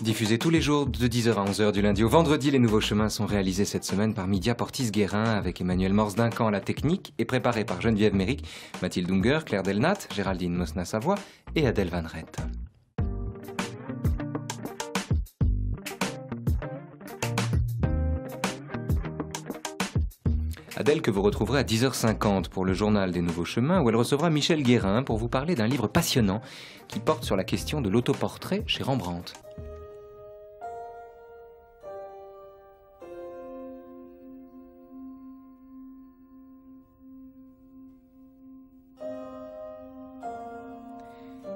Diffusé tous les jours de 10h à 11h du lundi au vendredi, les nouveaux chemins sont réalisés cette semaine par Media Portis Guérin avec Emmanuel Morse camp à la technique et préparé par Geneviève Méric, Mathilde Unger, Claire Delnat, Géraldine Mosna-Savoie et Adèle Van Rett. que vous retrouverez à 10h50 pour le journal des nouveaux chemins où elle recevra Michel Guérin pour vous parler d'un livre passionnant qui porte sur la question de l'autoportrait chez Rembrandt.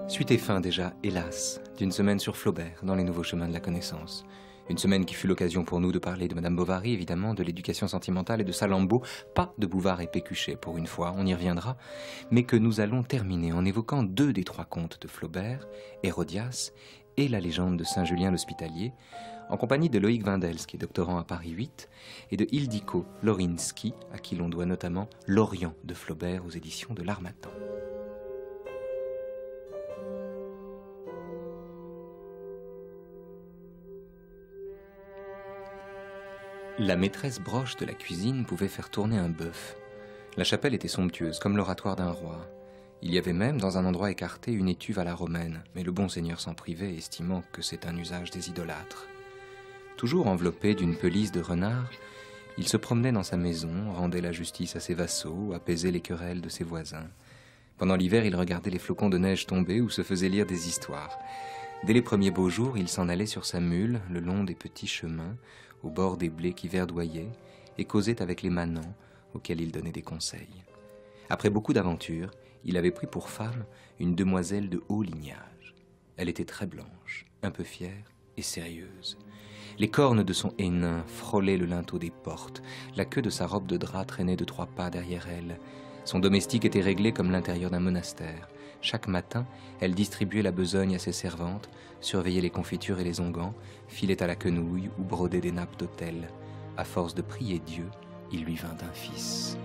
Suite et fin déjà, hélas, d'une semaine sur Flaubert dans les nouveaux chemins de la connaissance. Une semaine qui fut l'occasion pour nous de parler de Madame Bovary, évidemment, de l'éducation sentimentale et de Salammbô, pas de Bouvard et Pécuchet pour une fois, on y reviendra, mais que nous allons terminer en évoquant deux des trois contes de Flaubert, Hérodias et la légende de Saint-Julien l'Hospitalier, en compagnie de Loïc Vindels, qui est doctorant à Paris 8, et de Ildiko Lorinsky, à qui l'on doit notamment L'Orient de Flaubert aux éditions de l'Armatan. La maîtresse broche de la cuisine pouvait faire tourner un bœuf. La chapelle était somptueuse, comme l'oratoire d'un roi. Il y avait même, dans un endroit écarté, une étuve à la romaine, mais le bon seigneur s'en privait, estimant que c'est un usage des idolâtres. Toujours enveloppé d'une pelisse de renard, il se promenait dans sa maison, rendait la justice à ses vassaux, apaisait les querelles de ses voisins. Pendant l'hiver, il regardait les flocons de neige tomber ou se faisait lire des histoires. Dès les premiers beaux jours, il s'en allait sur sa mule, le long des petits chemins, au bord des blés qui verdoyaient, et causait avec les manants auxquels il donnait des conseils. Après beaucoup d'aventures, il avait pris pour femme une demoiselle de haut lignage. Elle était très blanche, un peu fière et sérieuse. Les cornes de son hénin frôlaient le linteau des portes, la queue de sa robe de drap traînait de trois pas derrière elle. Son domestique était réglé comme l'intérieur d'un monastère. Chaque matin, elle distribuait la besogne à ses servantes, surveillait les confitures et les onguents, filait à la quenouille ou brodait des nappes d'hôtel. À force de prier Dieu, il lui vint d'un fils.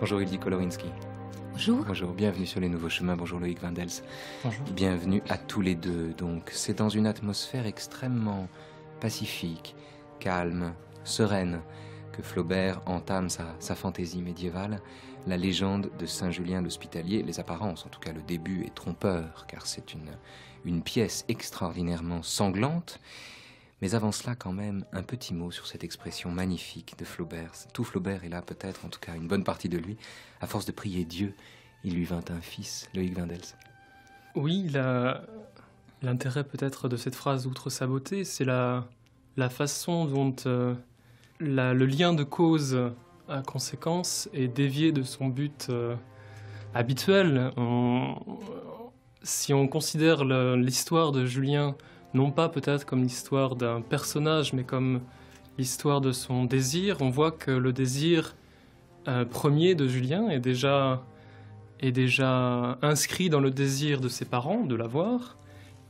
Bonjour Ildi Kolorinski. Bonjour. bienvenue sur Les Nouveaux Chemins. Bonjour Loïc Vandels. Bienvenue à tous les deux. Donc, c'est dans une atmosphère extrêmement pacifique, calme, sereine que Flaubert entame sa, fantaisie médiévale, la légende de Saint-Julien l'Hospitalier. Les apparences, en tout cas le début, est trompeur, car c'est une pièce extraordinairement sanglante mais avant cela, quand même, un petit mot sur cette expression magnifique de Flaubert. Tout Flaubert est là, peut-être, en tout cas, une bonne partie de lui. À force de prier Dieu, il lui vint un fils, Loïc Vindels. Oui, l'intérêt peut-être de cette phrase, outre sa beauté, c'est la, la façon dont euh, le lien de cause à conséquence est dévié de son but euh, habituel. si on considère l'histoire de Julien non pas peut-être comme l'histoire d'un personnage, mais comme l'histoire de son désir. On voit que le désir euh, premier de Julien est déjà, inscrit dans le désir de ses parents de l'avoir.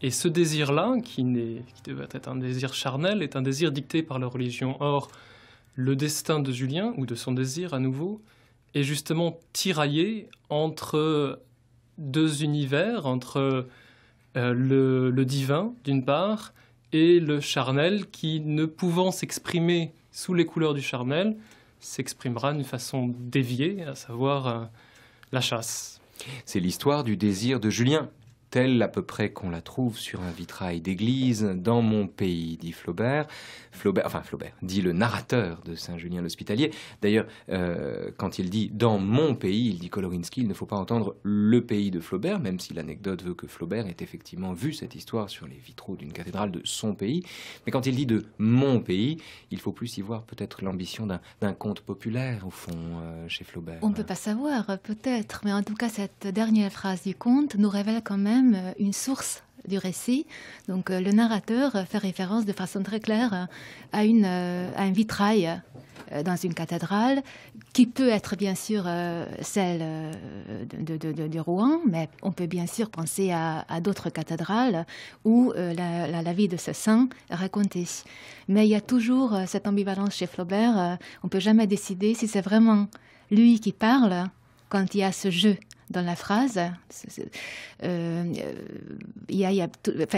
Et ce désir-là, qui, qui devait être un désir charnel, est un désir dicté par la religion. Or, le destin de Julien, ou de son désir à nouveau, est justement tiraillé entre deux univers, entre euh, le, divin, d'une part, et le charnel, qui, ne pouvant s'exprimer sous les couleurs du charnel, s'exprimera d'une façon déviée, à savoir euh, la chasse. C'est l'histoire du désir de Julien, telle à peu près qu'on la trouve sur un vitrail d'église dans mon pays, dit Flaubert. Flaubert, enfin Flaubert, dit le narrateur de Saint-Julien l'Hospitalier. D'ailleurs, euh, quand il dit dans mon pays, il dit Kolorinsky il ne faut pas entendre le pays de Flaubert, même si l'anecdote veut que Flaubert ait effectivement vu cette histoire sur les vitraux d'une cathédrale de son pays. Mais quand il dit de mon pays, il faut plus y voir peut-être l'ambition d'un conte populaire, au fond, euh, chez Flaubert. On ne peut pas savoir, peut-être, mais en tout cas, cette dernière phrase du conte nous révèle quand même euh, une source du récit. Donc euh, le narrateur fait référence de façon très claire euh, à, un vitrail dans une cathédrale, qui peut être bien sûr celle de, Rouen, mais on peut bien sûr penser à, d'autres cathédrales où la, vie de ce saint est racontée. Mais il y a toujours cette ambivalence chez Flaubert, on ne peut jamais décider si c'est vraiment lui qui parle quand il y a ce jeu dans la phrase.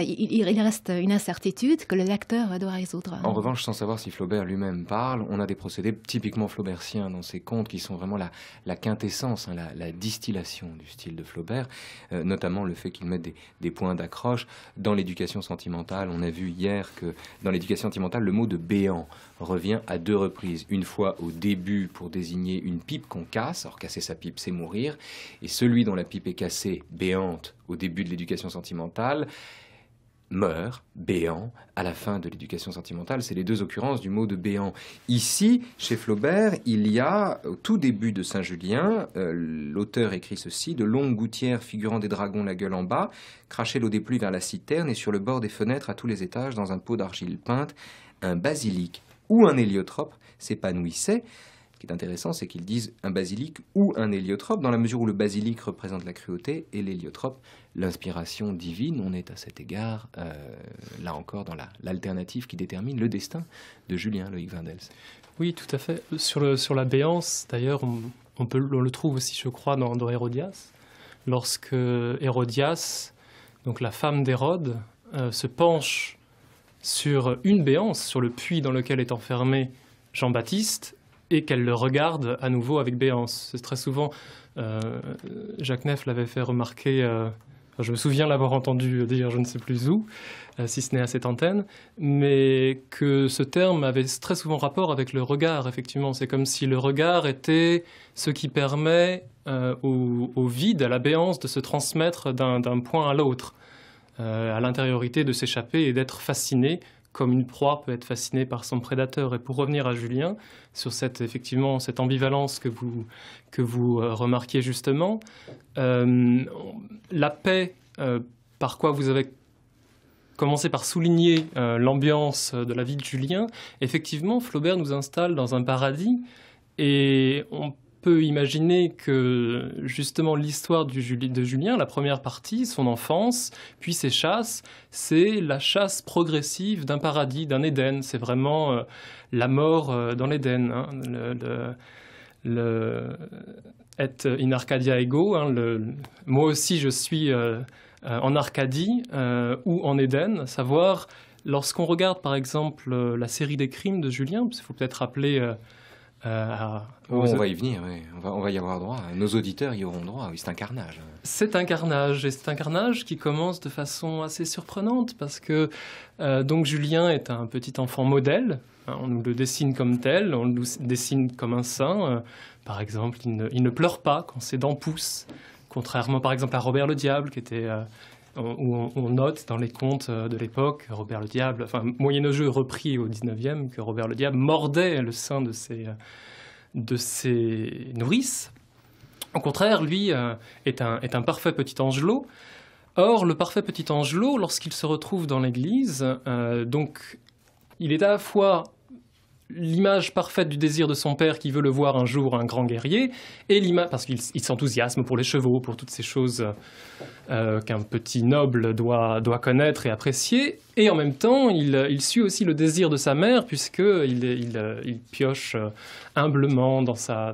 il, reste une incertitude que le lecteur doit résoudre. En revanche, sans savoir si Flaubert lui-même parle, on a des procédés typiquement flaubertiens dans ses contes qui sont vraiment la, quintessence, hein, la, distillation du style de Flaubert, euh, notamment le fait qu'il mette des, points d'accroche. Dans l'éducation sentimentale, on a vu hier que dans l'éducation sentimentale, le mot de béant revient à deux reprises. Une fois au début pour désigner une pipe qu'on casse, or casser sa pipe c'est mourir, et celui dont la pipe est cassée, béante, au début de l'éducation sentimentale, meurt, béant, à la fin de l'éducation sentimentale. C'est les deux occurrences du mot de béant. Ici, chez Flaubert, il y a, au tout début de Saint-Julien, euh, l'auteur écrit ceci, de longues gouttières figurant des dragons la gueule en bas, crachaient l'eau des pluies vers la citerne et sur le bord des fenêtres à tous les étages, dans un pot d'argile peinte, un basilic ou un héliotrope s'épanouissait qui est intéressant, c'est qu'ils disent un basilic ou un héliotrope, dans la mesure où le basilic représente la cruauté et l'héliotrope l'inspiration divine. On est à cet égard, euh, là encore, dans l'alternative qui détermine le destin de Julien Loïc Vindels. Oui, tout à fait. Sur, la béance, d'ailleurs, on, le trouve aussi, je crois, dans, Hérodias, lorsque Hérodias, donc la femme d'Hérode, euh, se penche sur une béance, sur le puits dans lequel est enfermé Jean-Baptiste, et qu'elle le regarde à nouveau avec béance. C'est très souvent, euh, Jacques Neff l'avait fait remarquer, euh, je me souviens l'avoir entendu euh, dire je ne sais plus où, si ce n'est à cette antenne, mais que ce terme avait très souvent rapport avec le regard, effectivement. C'est comme si le regard était ce qui permet au, vide, à la béance, de se transmettre d'un point à l'autre, à l'intériorité, de s'échapper et d'être fasciné comme une proie peut être fascinée par son prédateur. Et pour revenir à Julien, sur cette, effectivement, cette ambivalence que vous, que vous euh, remarquiez justement, euh, la paix, euh, par quoi vous avez commencé par souligner l'ambiance de la vie de Julien, effectivement, Flaubert nous installe dans un paradis et on peut imaginer que justement l'histoire de Julien, la première partie, son enfance, puis ses chasses, c'est la chasse progressive d'un paradis, d'un Éden. C'est vraiment euh, la mort euh, dans l'Éden. Hein. Le, et euh, in Arcadia ego, hein, moi aussi je suis en Arcadie ou en Éden, savoir lorsqu'on regarde par exemple la série des crimes de Julien, il faut peut-être rappeler euh, oh, on va y venir, oui. on, va, y avoir droit. Nos auditeurs y auront droit. c'est un carnage. C'est un carnage, et c'est un carnage qui commence de façon assez surprenante parce que euh, donc Julien est un petit enfant modèle. Hein, on le dessine comme tel, on le dessine comme un saint. Euh, par exemple, il ne, pleure pas quand ses dents poussent, contrairement par exemple à Robert le Diable qui était on, on, note dans les contes euh, de l'époque, Robert le Diable, enfin moyenâgeux repris au 19e, que Robert le Diable mordait le sein de ses, euh, de ses nourrices. Au contraire, lui euh, est un, parfait petit angelot. Or, le parfait petit angelot, lorsqu'il se retrouve dans l'Église, donc il est à la fois l'image parfaite du désir de son père qui veut le voir un jour un grand guerrier, et l'image parce qu'il s'enthousiasme pour les chevaux, pour toutes ces choses euh, qu'un petit noble doit, connaître et apprécier. Et en même temps, il, suit aussi le désir de sa mère, puisqu'il il, pioche euh, humblement dans sa,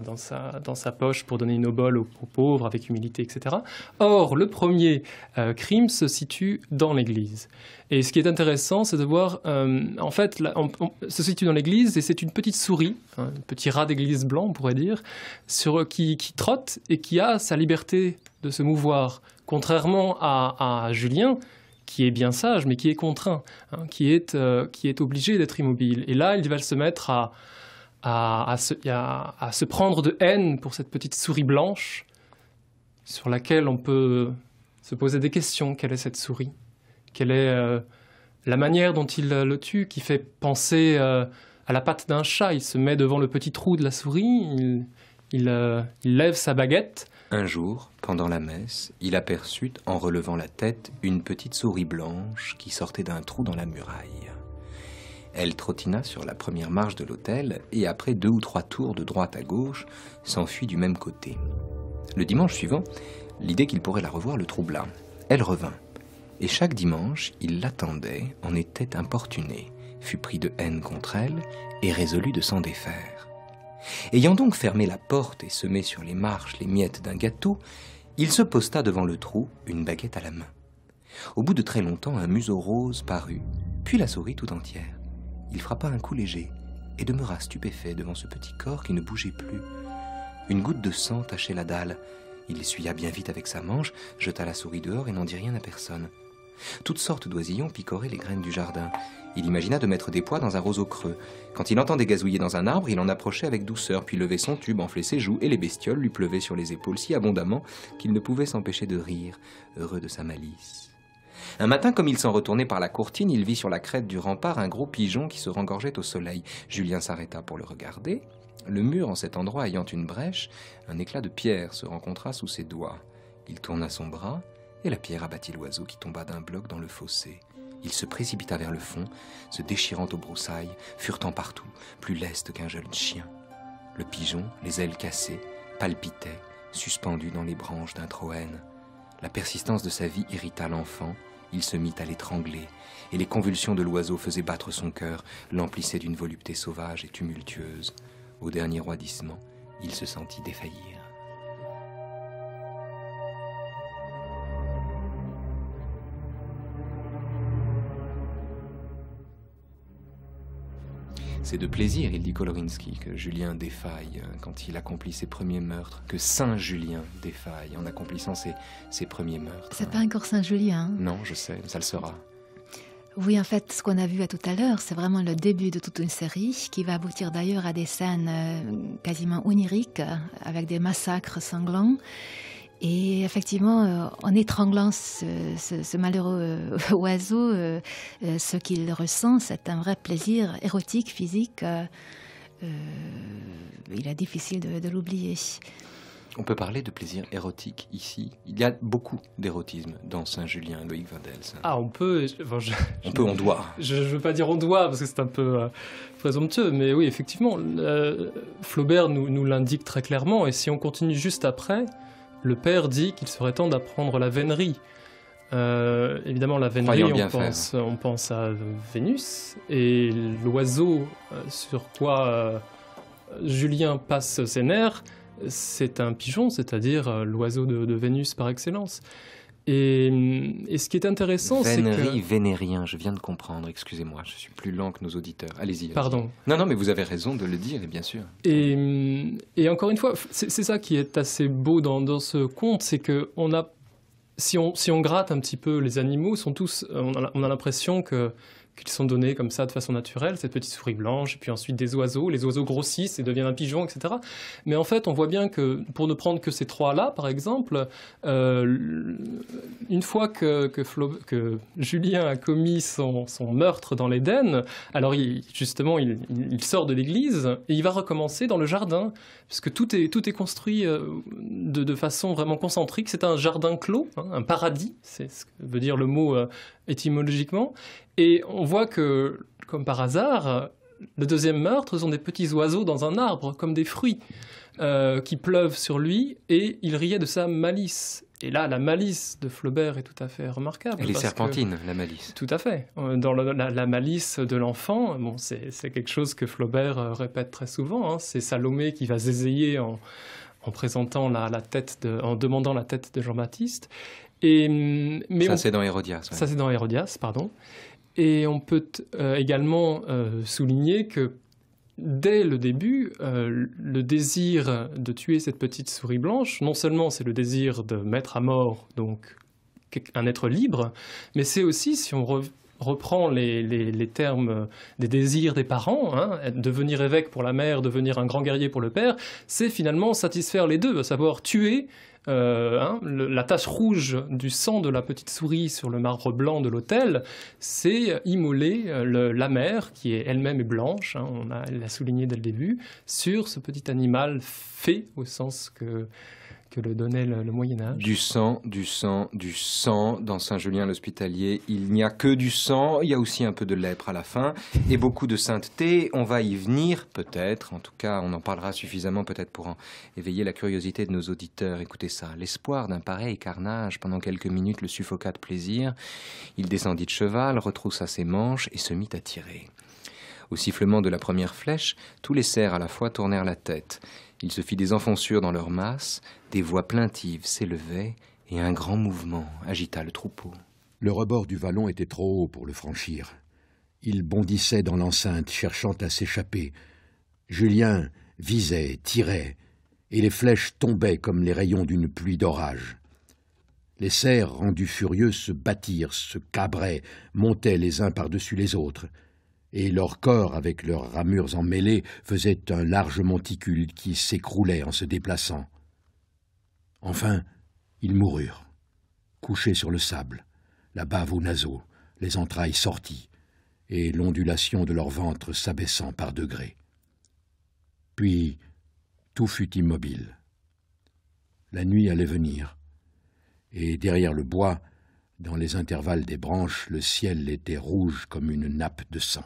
poche pour donner une obole aux, pauvres avec humilité, etc. Or, le premier euh, crime se situe dans l'Église. Et ce qui est intéressant, c'est de voir, en fait, on, se situe dans l'Église et c'est une petite souris, hein, un petit rat d'Église blanc, on pourrait dire, qui trotte et qui a sa liberté de se mouvoir Contrairement à, Julien, qui est bien sage, mais qui est contraint, hein, qui, est, euh, qui est obligé d'être immobile. Et là, il va se mettre à, se, prendre de haine pour cette petite souris blanche sur laquelle on peut se poser des questions. Quelle est cette souris Quelle est euh, la manière dont il le tue qui fait penser euh, à la patte d'un chat Il se met devant le petit trou de la souris, il lève sa baguette un jour, pendant la messe, il aperçut, en relevant la tête, une petite souris blanche qui sortait d'un trou dans la muraille. Elle trottina sur la première marche de l'hôtel et, après deux ou trois tours de droite à gauche, s'enfuit du même côté. Le dimanche suivant, l'idée qu'il pourrait la revoir le troubla. Elle revint. Et chaque dimanche, il l'attendait, en était importuné, fut pris de haine contre elle et résolut de s'en défaire. Ayant donc fermé la porte et semé sur les marches les miettes d'un gâteau, il se posta devant le trou, une baguette à la main. Au bout de très longtemps, un museau rose parut, puis la souris tout entière. Il frappa un coup léger et demeura stupéfait devant ce petit corps qui ne bougeait plus. Une goutte de sang tachait la dalle. Il essuya bien vite avec sa manche, jeta la souris dehors et n'en dit rien à personne. Toutes sortes d'oisillons picoraient les graines du jardin. Il imagina de mettre des poids dans un roseau creux. Quand il entendait gazouiller dans un arbre, il en approchait avec douceur, puis levait son tube, enflait ses joues, et les bestioles lui pleuvaient sur les épaules si abondamment qu'il ne pouvait s'empêcher de rire, heureux de sa malice. Un matin, comme il s'en retournait par la courtine, il vit sur la crête du rempart un gros pigeon qui se rengorgeait au soleil. Julien s'arrêta pour le regarder. Le mur en cet endroit ayant une brèche, un éclat de pierre se rencontra sous ses doigts. Il tourna son bras, et la pierre abattit l'oiseau qui tomba d'un bloc dans le fossé. Il se précipita vers le fond, se déchirant aux broussailles, furetant partout, plus leste qu'un jeune chien. Le pigeon, les ailes cassées, palpitait, suspendu dans les branches d'un troène. La persistance de sa vie irrita l'enfant, il se mit à l'étrangler, et les convulsions de l'oiseau faisaient battre son cœur, l'emplissait d'une volupté sauvage et tumultueuse. Au dernier roidissement, il se sentit défaillir. C'est de plaisir, il dit Kolorinski, que Julien défaille hein, quand il accomplit ses premiers meurtres, que Saint Julien défaille en accomplissant ses, ses premiers meurtres. C'est pas encore Saint Julien. Hein. Non, je sais, ça le sera. Oui, en fait, ce qu'on a vu à tout à l'heure, c'est vraiment le début de toute une série qui va aboutir d'ailleurs à des scènes euh, quasiment oniriques, avec des massacres sanglants. Et effectivement, euh, en étranglant ce, malheureux euh, oiseau, euh, ce qu'il ressent, c'est un vrai plaisir érotique, physique. il est difficile de, l'oublier. On peut parler de plaisir érotique ici. Il y a beaucoup d'érotisme dans Saint-Julien, Loïc Vandel. Ah, on peut. on peut, on doit. Je ne veux pas dire on doit parce que c'est un peu présomptueux, mais oui, effectivement, Flaubert nous l'indique très clairement. Et si on continue juste après, le père dit qu'il serait temps d'apprendre la vénerie. Euh, évidemment, la vénerie, on pense, à Vénus et l'oiseau euh, sur quoi euh, Julien passe ses nerfs, c'est un pigeon, c'est-à-dire l'oiseau de Vénus par excellence. Et, hum, et, ce qui est intéressant, c'est que... vénérien, je viens de comprendre, excusez-moi, je suis plus lent que nos auditeurs. Allez-y. Pardon. Non, non, mais vous avez raison de le dire, bien sûr. Et, hum, et encore une fois, c'est ça qui est assez beau dans, dans ce conte, c'est que on a, si on, si on gratte un petit peu les animaux, sont tous, on a l'impression que qu'ils sont donnés comme ça de façon naturelle, cette petite souris blanche, et puis ensuite des oiseaux, les oiseaux grossissent et deviennent un pigeon, etc. Mais en fait, on voit bien que pour ne prendre que ces trois-là, par exemple, euh, une fois que, Julien a commis son, meurtre dans l'Éden, alors il, justement, il, sort de l'église et il va recommencer dans le jardin, puisque tout est, tout est construit euh, de, de façon vraiment concentrique. C'est un jardin clos, hein, un paradis, c'est ce que veut dire le mot euh, étymologiquement. Et on voit que, comme par hasard, le deuxième meurtre sont des petits oiseaux dans un arbre, comme des fruits, euh, qui pleuvent sur lui, et il riait de sa malice. Et là, la malice de Flaubert est tout à fait remarquable. Elle est serpentine, la malice. Tout à fait. Euh, dans la, malice de l'enfant, bon, c'est quelque chose que Flaubert euh, répète très souvent. Hein. C'est Salomé qui va zézayer en, présentant la, tête, en demandant la tête de Jean-Baptiste. Hum, mais ça, c'est dans Hérodias. Ça, c'est dans Hérodias, pardon. Et on peut euh, également euh, souligner que dès le début, euh, le désir de tuer cette petite souris blanche, non seulement c'est le désir de mettre à mort donc un être libre, mais c'est aussi, si on, reprend les, termes des désirs des parents, hein, devenir évêque pour la mère, devenir un grand guerrier pour le père, c'est finalement satisfaire les deux, à savoir tuer euh, hein, la tache rouge du sang de la petite souris sur le marbre blanc de l'autel, c'est immoler euh, la mère, qui est elle-même est blanche, hein, on l'a souligné dès le début, sur ce petit animal fait au sens que que le donnait le, Moyen Âge. Du sang, du sang, du sang. Dans Saint-Julien l'Hospitalier, il n'y a que du sang. Il y a aussi un peu de lèpre à la fin et beaucoup de sainteté. On va y venir peut-être. En tout cas, on en parlera suffisamment peut-être pour en éveiller la curiosité de nos auditeurs. Écoutez ça. L'espoir d'un pareil carnage pendant quelques minutes le suffoqua de plaisir. Il descendit de cheval, retroussa ses manches et se mit à tirer. Au sifflement de la première flèche, tous les cerfs à la fois tournèrent la tête. Il se fit des enfoncures dans leur masse, des voix plaintives s'élevaient, et un grand mouvement agita le troupeau. Le rebord du vallon était trop haut pour le franchir. Il bondissait dans l'enceinte, cherchant à s'échapper. Julien visait, tirait, et les flèches tombaient comme les rayons d'une pluie d'orage. Les cerfs, rendus furieux, se battirent, se cabraient, montaient les uns par-dessus les autres et leurs corps, avec leurs ramures emmêlées, faisaient un large monticule qui s'écroulait en se déplaçant. Enfin, ils moururent, couchés sur le sable, la bave aux naseaux, les entrailles sorties, et l'ondulation de leur ventre s'abaissant par degrés. Puis, tout fut immobile. La nuit allait venir, et derrière le bois, dans les intervalles des branches, le ciel était rouge comme une nappe de sang.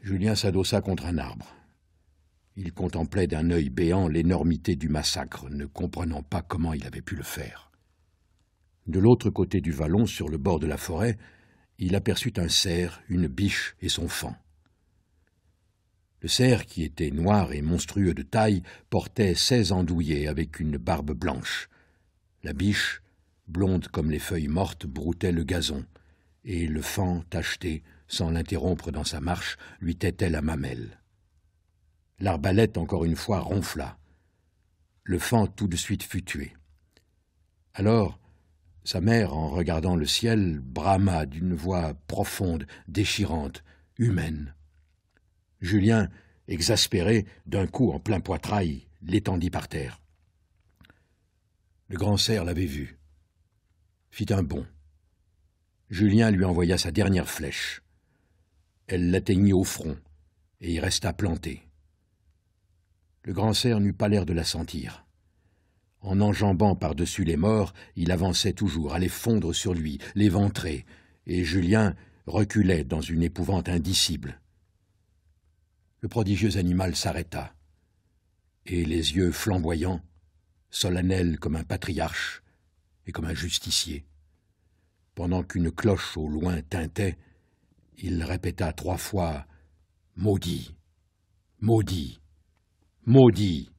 Julien s'adossa contre un arbre. Il contemplait d'un œil béant l'énormité du massacre, ne comprenant pas comment il avait pu le faire. De l'autre côté du vallon, sur le bord de la forêt, il aperçut un cerf, une biche et son fan. Le cerf, qui était noir et monstrueux de taille, portait seize andouillés avec une barbe blanche. La biche, blonde comme les feuilles mortes, broutait le gazon, et le fan tacheté sans l'interrompre dans sa marche, lui têtait la mamelle. L'arbalète, encore une fois, ronfla. Le fan tout de suite fut tué. Alors, sa mère, en regardant le ciel, brama d'une voix profonde, déchirante, humaine. Julien, exaspéré, d'un coup en plein poitrail, l'étendit par terre. Le grand cerf l'avait vu. Fit un bond. Julien lui envoya sa dernière flèche. Elle l'atteignit au front, et y resta plantée. Le grand cerf n'eut pas l'air de la sentir. En enjambant par-dessus les morts, il avançait toujours, allait fondre sur lui, l'éventrer, et Julien reculait dans une épouvante indicible. Le prodigieux animal s'arrêta, et les yeux flamboyants, solennels comme un patriarche et comme un justicier, pendant qu'une cloche au loin tintait, il répéta trois fois Maudit, maudit, maudit.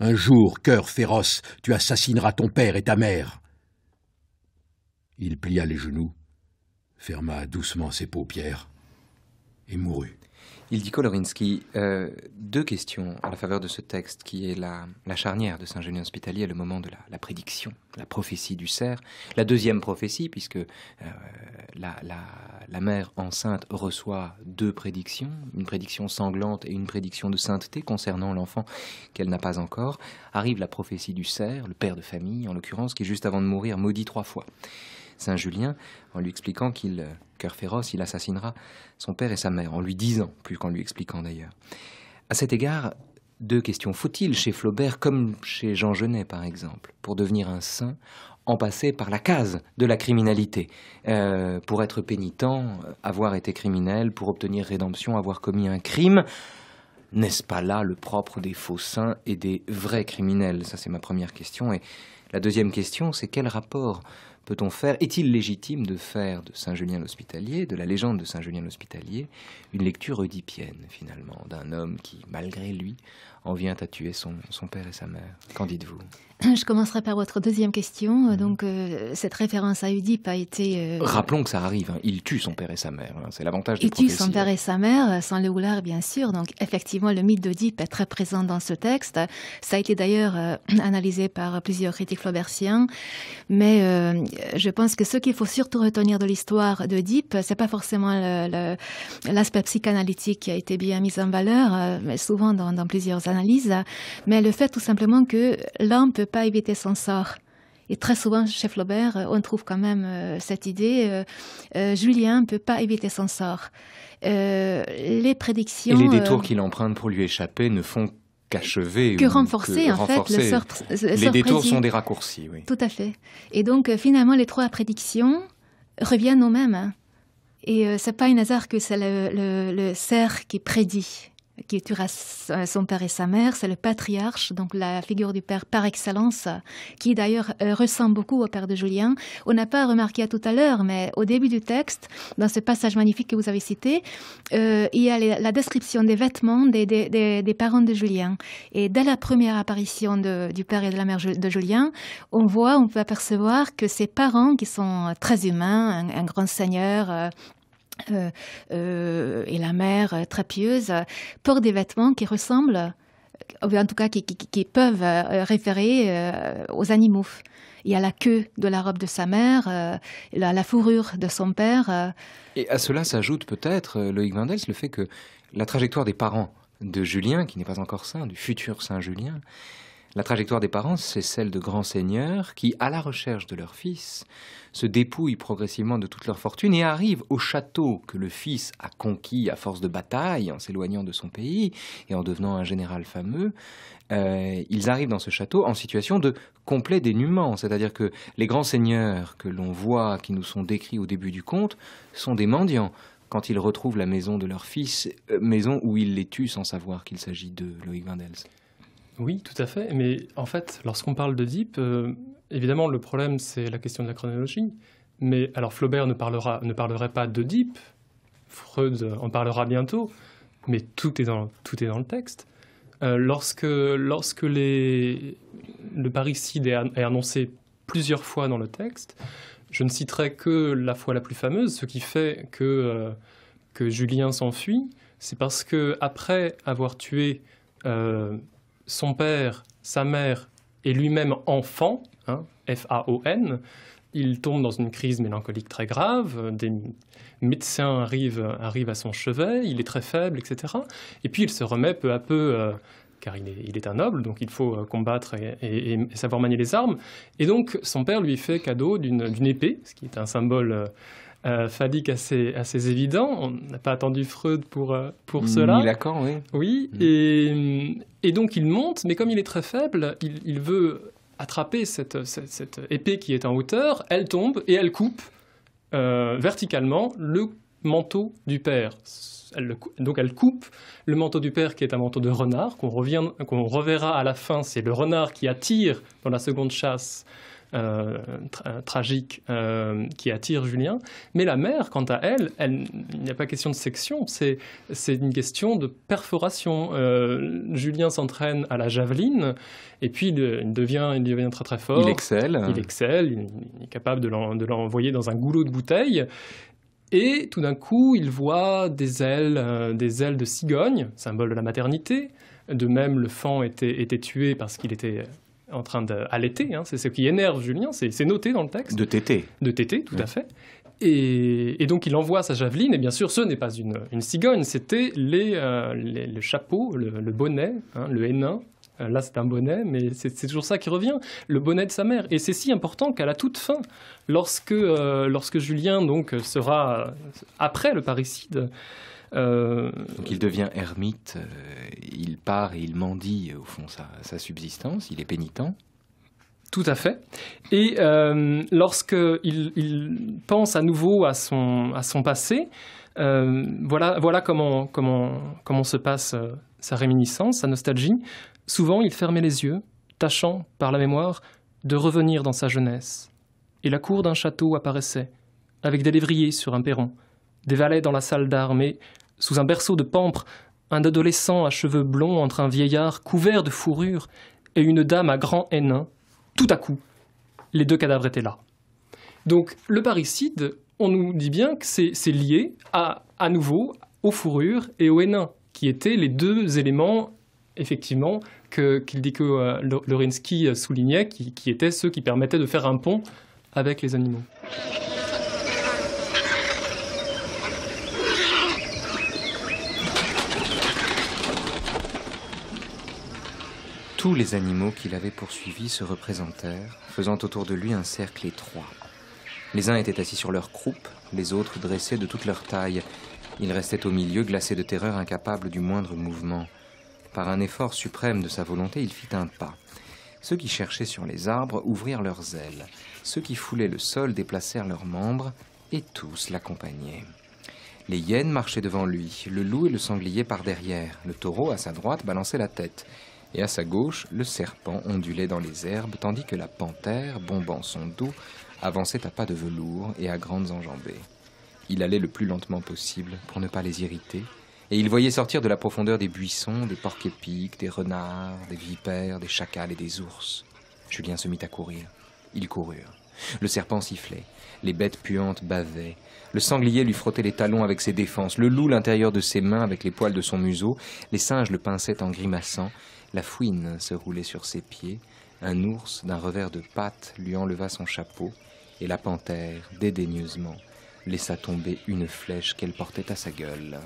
Un jour, cœur féroce, tu assassineras ton père et ta mère. Il plia les genoux, ferma doucement ses paupières et mourut. Il dit Kolorinsky, euh, deux questions à la faveur de ce texte qui est la, charnière de saint julien hospitalier, le moment de la, prédiction, la prophétie du cerf. La deuxième prophétie, puisque euh, la, la, mère enceinte reçoit deux prédictions, une prédiction sanglante et une prédiction de sainteté concernant l'enfant qu'elle n'a pas encore, arrive la prophétie du cerf, le père de famille en l'occurrence, qui juste avant de mourir maudit trois fois. Saint Julien, en lui expliquant qu'il euh, féroce, il assassinera son père et sa mère, en lui disant, plus qu'en lui expliquant d'ailleurs. À cet égard, deux questions. Faut-il, chez Flaubert, comme chez Jean Genet par exemple, pour devenir un saint, en passer par la case de la criminalité euh, Pour être pénitent, avoir été criminel, pour obtenir rédemption, avoir commis un crime N'est-ce pas là le propre des faux saints et des vrais criminels Ça, c'est ma première question. Et la deuxième question, c'est quel rapport peut-on faire Est-il légitime de faire de Saint-Julien l'Hospitalier, de la légende de Saint-Julien l'Hospitalier, une lecture oedipienne, finalement, d'un homme qui, malgré lui, en vient à tuer son père et sa mère Qu'en dites-vous Je commencerai par votre deuxième question. Mhm. Donc, euh, cette référence à Oedipe a été. Euh, Rappelons que ça arrive. Hein. Il tue son père et sa mère. Hein. C'est l'avantage de Il tue son père hein. et sa mère, euh, sans le vouloir, bien sûr. Donc, effectivement, le mythe d'Oedipe est très présent dans ce texte. Ça a été d'ailleurs analysé par plusieurs critiques flaubertiens. Mais je pense que ce qu'il faut surtout retenir de l'histoire d'Oedipe, c'est pas forcément l'aspect psychanalytique qui a été bien mis en valeur, mais souvent dans, dans plusieurs analyses, mais le fait tout simplement que l'homme peut pas éviter son sort. Et très souvent, chez Flaubert, euh, on trouve quand même euh, cette idée euh, Julien ne peut pas éviter son sort. les prédictions. Et les détours qu'il emprunte pour lui échapper ne font qu'achever. Que renforcer, en fait, les détours sont des raccourcis, oui. Tout à fait. Et donc, finalement, les trois prédictions reviennent aux mêmes. Et ce n'est pas un hasard que c'est le cerf qui prédit qui tuera euh, son père et sa mère, c'est le patriarche, donc la figure du père par excellence, qui d'ailleurs euh, ressemble beaucoup au père de Julien. On n'a pas remarqué à tout à l'heure, mais au début du texte, dans ce passage magnifique que vous avez cité, euh, il y a la description des vêtements des, parents de Julien. Et dès la première apparition du père et de la mère de Julien, on voit, on peut apercevoir que ces parents, qui sont très humains, un grand seigneur, euh, euh, et la mère euh, très pieuse portent des vêtements qui ressemblent, en tout cas qui, peuvent référer aux animaux. Il y a la queue de la robe de sa mère, la, la, fourrure de son père. Et à cela s'ajoute peut-être, Loïc Vindels, le fait que la trajectoire des parents de Julien, qui n'est pas encore saint, du futur saint Julien, la trajectoire des parents, c'est celle de grands seigneurs qui, à la recherche de leur fils, se dépouillent progressivement de toute leur fortune et arrivent au château que le fils a conquis à force de bataille, en s'éloignant de son pays et en devenant un général fameux. Euh, ils arrivent dans ce château en situation de complet dénuement, c'est-à-dire que les grands seigneurs que l'on voit, qui nous sont décrits au début du conte, sont des mendiants quand ils retrouvent la maison de leur fils, euh, maison où ils les tuent sans savoir qu'il s'agit de Loïc Vindels. Oui, tout à fait. Mais en fait, lorsqu'on parle de Deep, euh, évidemment, le problème, c'est la question de la chronologie. Mais alors, Flaubert ne, parlera, ne parlerait pas de Deep. Freud en parlera bientôt. Mais tout est dans, tout est dans le texte. Euh, lorsque lorsque le parricide est, annoncé plusieurs fois dans le texte, je ne citerai que la fois la plus fameuse, ce qui fait que, euh, que Julien s'enfuit. C'est parce que après avoir tué son père, sa mère et lui-même enfant, F-A-O-N, hein, il tombe dans une crise mélancolique très grave, des médecins arrivent, à son chevet, il est très faible, etc. Et puis il se remet peu à peu, euh, car il est, un noble, donc il faut euh, combattre et, savoir manier les armes. Et donc son père lui fait cadeau d'une épée, ce qui est un symbole... Euh, euh, assez, évident. On n'a pas attendu Freud pour, euh, pour mm, cela. Ni oui. Oui, mm. euh, et, donc il monte, mais comme il est très faible, il, veut attraper cette, cette, épée qui est en hauteur, elle tombe et elle coupe euh, verticalement le manteau du père. donc elle coupe le manteau du père qui est un manteau de renard qu'on reverra à la fin. C'est le renard qui attire dans la seconde chasse euh, euh, tragique euh, qui attire Julien. Mais la mère, quant à elle, il n'y a pas question de section, c'est une question de perforation. Julien s'entraîne à la javeline et puis il, devient, il devient très très fort. Il excelle. Il excelle, il, est capable de l'envoyer dans un goulot de bouteille. Et tout d'un coup, il voit des ailes, des ailes de cigogne, symbole de la maternité. De même, le fan était, était tué parce qu'il était en train d'allaiter. Hein, c'est ce qui énerve Julien, c'est noté dans le texte. De tété. De tété, tout à fait. Et, donc il envoie sa javeline, et bien sûr ce n'est pas une, cigogne, c'était euh, les, le chapeau, le, bonnet, hein, le hénin. Euh, là, c'est un bonnet, mais c'est toujours ça qui revient, le bonnet de sa mère. Et c'est si important qu'à la toute fin, lorsque, euh, lorsque Julien donc sera après le parricide, euh, Donc il devient ermite, euh, il part et il mendie au fond sa, subsistance, il est pénitent. Tout à fait. Et euh, lorsqu'il il pense à nouveau à son, passé, voilà, comment, se passe sa réminiscence, sa nostalgie. Souvent, il fermait les yeux, tâchant, par la mémoire, de revenir dans sa jeunesse. Et la cour d'un château apparaissait, avec des lévriers sur un perron, des valets dans la salle d'armes sous un berceau de pampres, un adolescent à cheveux blonds entre un vieillard couvert de fourrure et une dame à grand hennin, tout à coup, les deux cadavres étaient là. Donc le parricide, on nous dit bien que c'est lié à, à nouveau aux fourrures et aux hénins, qui étaient les deux éléments, effectivement, que dit que euh, Lorinsky soulignait, qui étaient ceux qui permettaient de faire un pont avec les animaux. Tous les animaux qu'il avait poursuivis se représentèrent, faisant autour de lui un cercle étroit. Les uns étaient assis sur leur croupe, les autres dressés de toute leur taille. Il restait au milieu, glacé de terreur, incapable du moindre mouvement. Par un effort suprême de sa volonté, il fit un pas. Ceux qui cherchaient sur les arbres ouvrirent leurs ailes. Ceux qui foulaient le sol déplacèrent leurs membres, et tous l'accompagnaient. Les hyènes marchaient devant lui, le loup et le sanglier par derrière. Le taureau, à sa droite, balançait la tête et à sa gauche, le serpent ondulait dans les herbes, tandis que la panthère, bombant son dos, avançait à pas de velours et à grandes enjambées. Il allait le plus lentement possible pour ne pas les irriter, et il voyait sortir de la profondeur des buissons des porcs-épics, des renards, des vipères, des chacals et des ours. Julien se mit à courir. Ils coururent. Le serpent sifflait, les bêtes puantes bavaient, le sanglier lui frottait les talons avec ses défenses, le loup l'intérieur de ses mains avec les poils de son museau, les singes le pinçaient en grimaçant, la fouine se roulait sur ses pieds, un ours d'un revers de patte lui enleva son chapeau, et la panthère, dédaigneusement, laissa tomber une flèche qu'elle portait à sa gueule.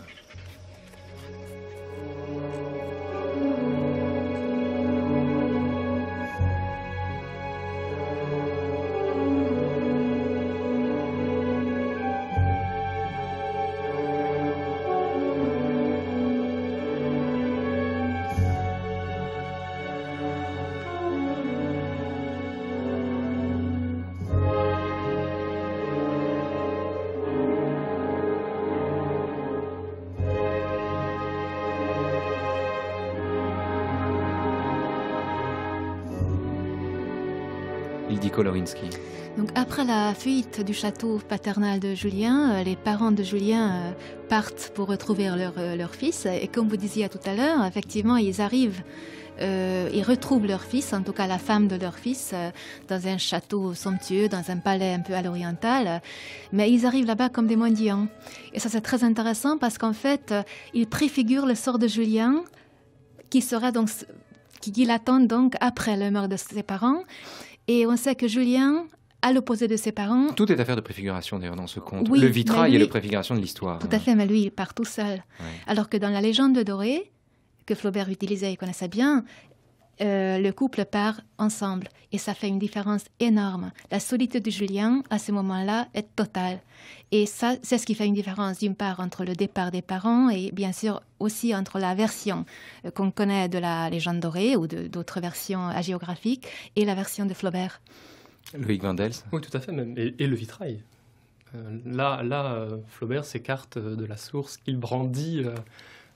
Donc après la fuite du château paternal de Julien, euh, les parents de Julien euh, partent pour retrouver leur, euh, leur fils. Et comme vous disiez tout à l'heure, effectivement, ils arrivent ils retrouvent leur fils, en tout cas la femme de leur fils, dans un château somptueux, dans un palais un peu à l'oriental. mais ils arrivent là-bas comme des mendiants. Et ça, c'est très intéressant parce qu'en fait, ils préfigurent le sort de Julien, qui sera donc qui, l'attend donc après le meurtre de ses parents. Et on sait que Julien, à l'opposé de ses parents. Tout est affaire de préfiguration d'ailleurs dans ce conte. le vitrail et la préfiguration de l'histoire. Tout à fait, mais lui, il part tout seul. Alors que dans la légende dorée, que Flaubert utilisait et connaissait bien, euh, le couple part ensemble. Et ça fait une différence énorme. La solitude de Julien, à ce moment-là, est totale. Et ça, c'est ce qui fait une différence, d'une part, entre le départ des parents et bien sûr aussi entre la version euh, qu'on connaît de la légende dorée ou d'autres versions agéographiques et la version de Flaubert. Loïc Vandels Oui, tout à fait, Et, le vitrail. Euh, là, là Flaubert s'écarte de la source qu'il brandit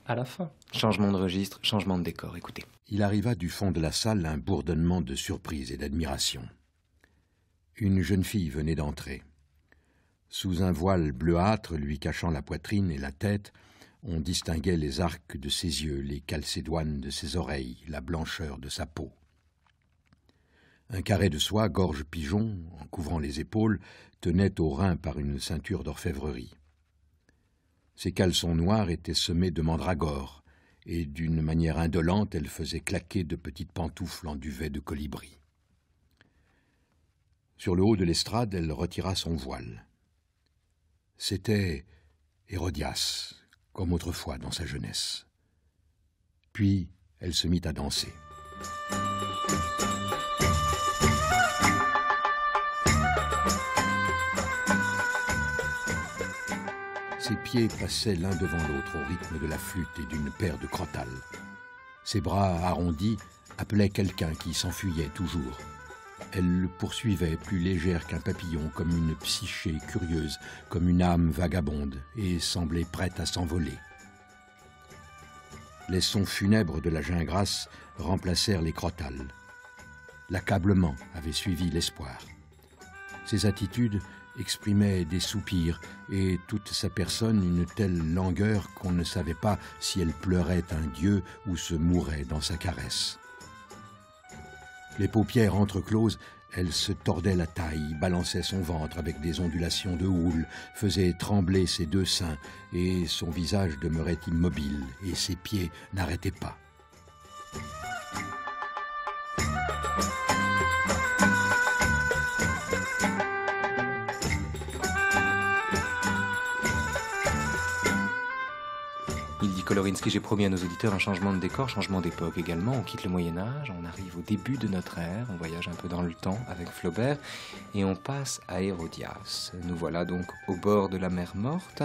à la fin. Changement de registre, changement de décor, écoutez. Il arriva du fond de la salle un bourdonnement de surprise et d'admiration. Une jeune fille venait d'entrer. Sous un voile bleuâtre lui cachant la poitrine et la tête, on distinguait les arcs de ses yeux, les calcédoines de ses oreilles, la blancheur de sa peau. Un carré de soie, gorge pigeon, en couvrant les épaules, tenait au rein par une ceinture d'orfèvrerie. Ses caleçons noirs étaient semés de mandragores, et d'une manière indolente, elle faisait claquer de petites pantoufles en duvet de colibri. Sur le haut de l'estrade, elle retira son voile. C'était Hérodias, comme autrefois dans sa jeunesse. Puis elle se mit à danser. Ses pieds passaient l'un devant l'autre au rythme de la flûte et d'une paire de crotales. Ses bras arrondis appelaient quelqu'un qui s'enfuyait toujours. Elle le poursuivait, plus légère qu'un papillon, comme une psyché curieuse, comme une âme vagabonde, et semblait prête à s'envoler. Les sons funèbres de la gingrasse remplacèrent les crotales. L'accablement avait suivi l'espoir. Ses attitudes exprimait des soupirs et toute sa personne une telle langueur qu'on ne savait pas si elle pleurait un dieu ou se mourait dans sa caresse. Les paupières entrecloses, elle se tordait la taille, balançait son ventre avec des ondulations de houle, faisait trembler ses deux seins, et son visage demeurait immobile, et ses pieds n'arrêtaient pas. Il dit Kolorinski, j'ai promis à nos auditeurs un changement de décor, changement d'époque également. On quitte le Moyen Âge, on arrive au début de notre ère, on voyage un peu dans le temps avec Flaubert et on passe à Hérodias. Nous voilà donc au bord de la mer morte.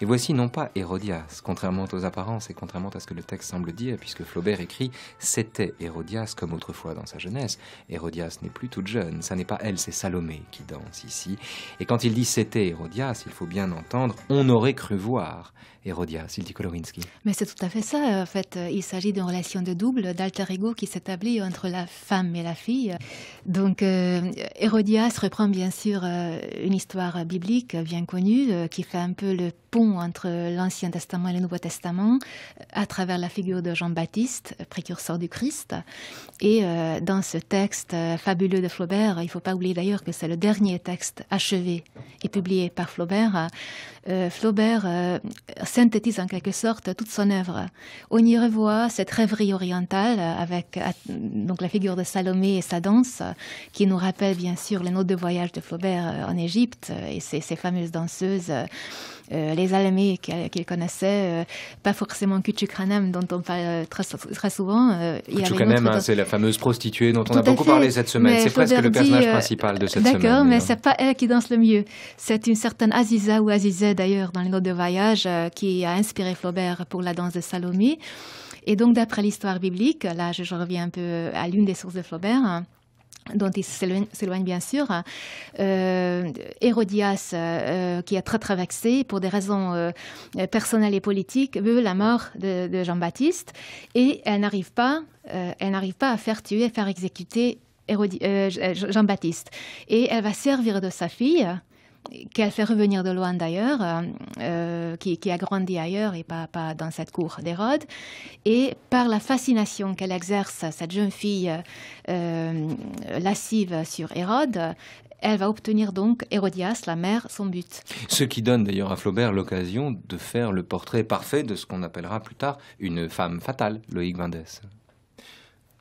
Et voici non pas Hérodias, contrairement aux apparences et contrairement à ce que le texte semble dire, puisque Flaubert écrit C'était Hérodias comme autrefois dans sa jeunesse. Hérodias n'est plus toute jeune, ça n'est pas elle, c'est Salomé qui danse ici. Et quand il dit C'était Hérodias, il faut bien entendre On aurait cru voir. Hérodia, Sylvie Kolowinski Mais c'est tout à fait ça. En fait, il s'agit d'une relation de double, d'alter ego qui s'établit entre la femme et la fille. Donc, euh, Hérodia reprend bien sûr euh, une histoire biblique bien connue euh, qui fait un peu le pont entre l'Ancien Testament et le Nouveau Testament à travers la figure de Jean-Baptiste, précurseur du Christ. Et dans ce texte fabuleux de Flaubert, il ne faut pas oublier d'ailleurs que c'est le dernier texte achevé et publié par Flaubert. Flaubert synthétise en quelque sorte toute son œuvre. On y revoit cette rêverie orientale avec euh, donc la figure de Salomé et sa danse, qui nous rappelle bien sûr les notes de voyage de Flaubert euh, en Égypte euh, et ces ses fameuses danseuses euh, les alamés qu'il connaissait, euh, pas forcément Kuchukranam dont on parle euh, très, souvent. Hein, c'est la fameuse prostituée dont on a beaucoup parlé cette semaine. C'est presque le personnage principal de cette semaine. D'accord, mais c'est pas elle qui danse le mieux. C'est une certaine Aziza ou Azizé d'ailleurs dans les notes de voyage qui a inspiré Flaubert pour la danse de Salomé. Et donc d'après l'histoire biblique, là je, reviens un peu à l'une des sources de Flaubert. Hein, dont il s'éloigne bien sûr. Hein. Euh, Hérodias, euh, euh, qui est très très vexée pour des raisons euh, personnelles et politiques, veut la mort de, Jean-Baptiste et elle n'arrive pas, elle n'arrive pas à faire tuer, à faire exécuter Jean-Baptiste. Et elle va servir de sa fille qu'elle fait revenir de loin d'ailleurs, euh, euh, qui, a grandi ailleurs et pas, dans cette cour d'Hérode, et par la fascination qu'elle exerce, cette jeune fille euh, lascive sur Hérode, elle va obtenir donc Hérodias, la mère, son but. Ce qui donne d'ailleurs à Flaubert l'occasion de faire le portrait parfait de ce qu'on appellera plus tard une femme fatale, Loïc Vendès.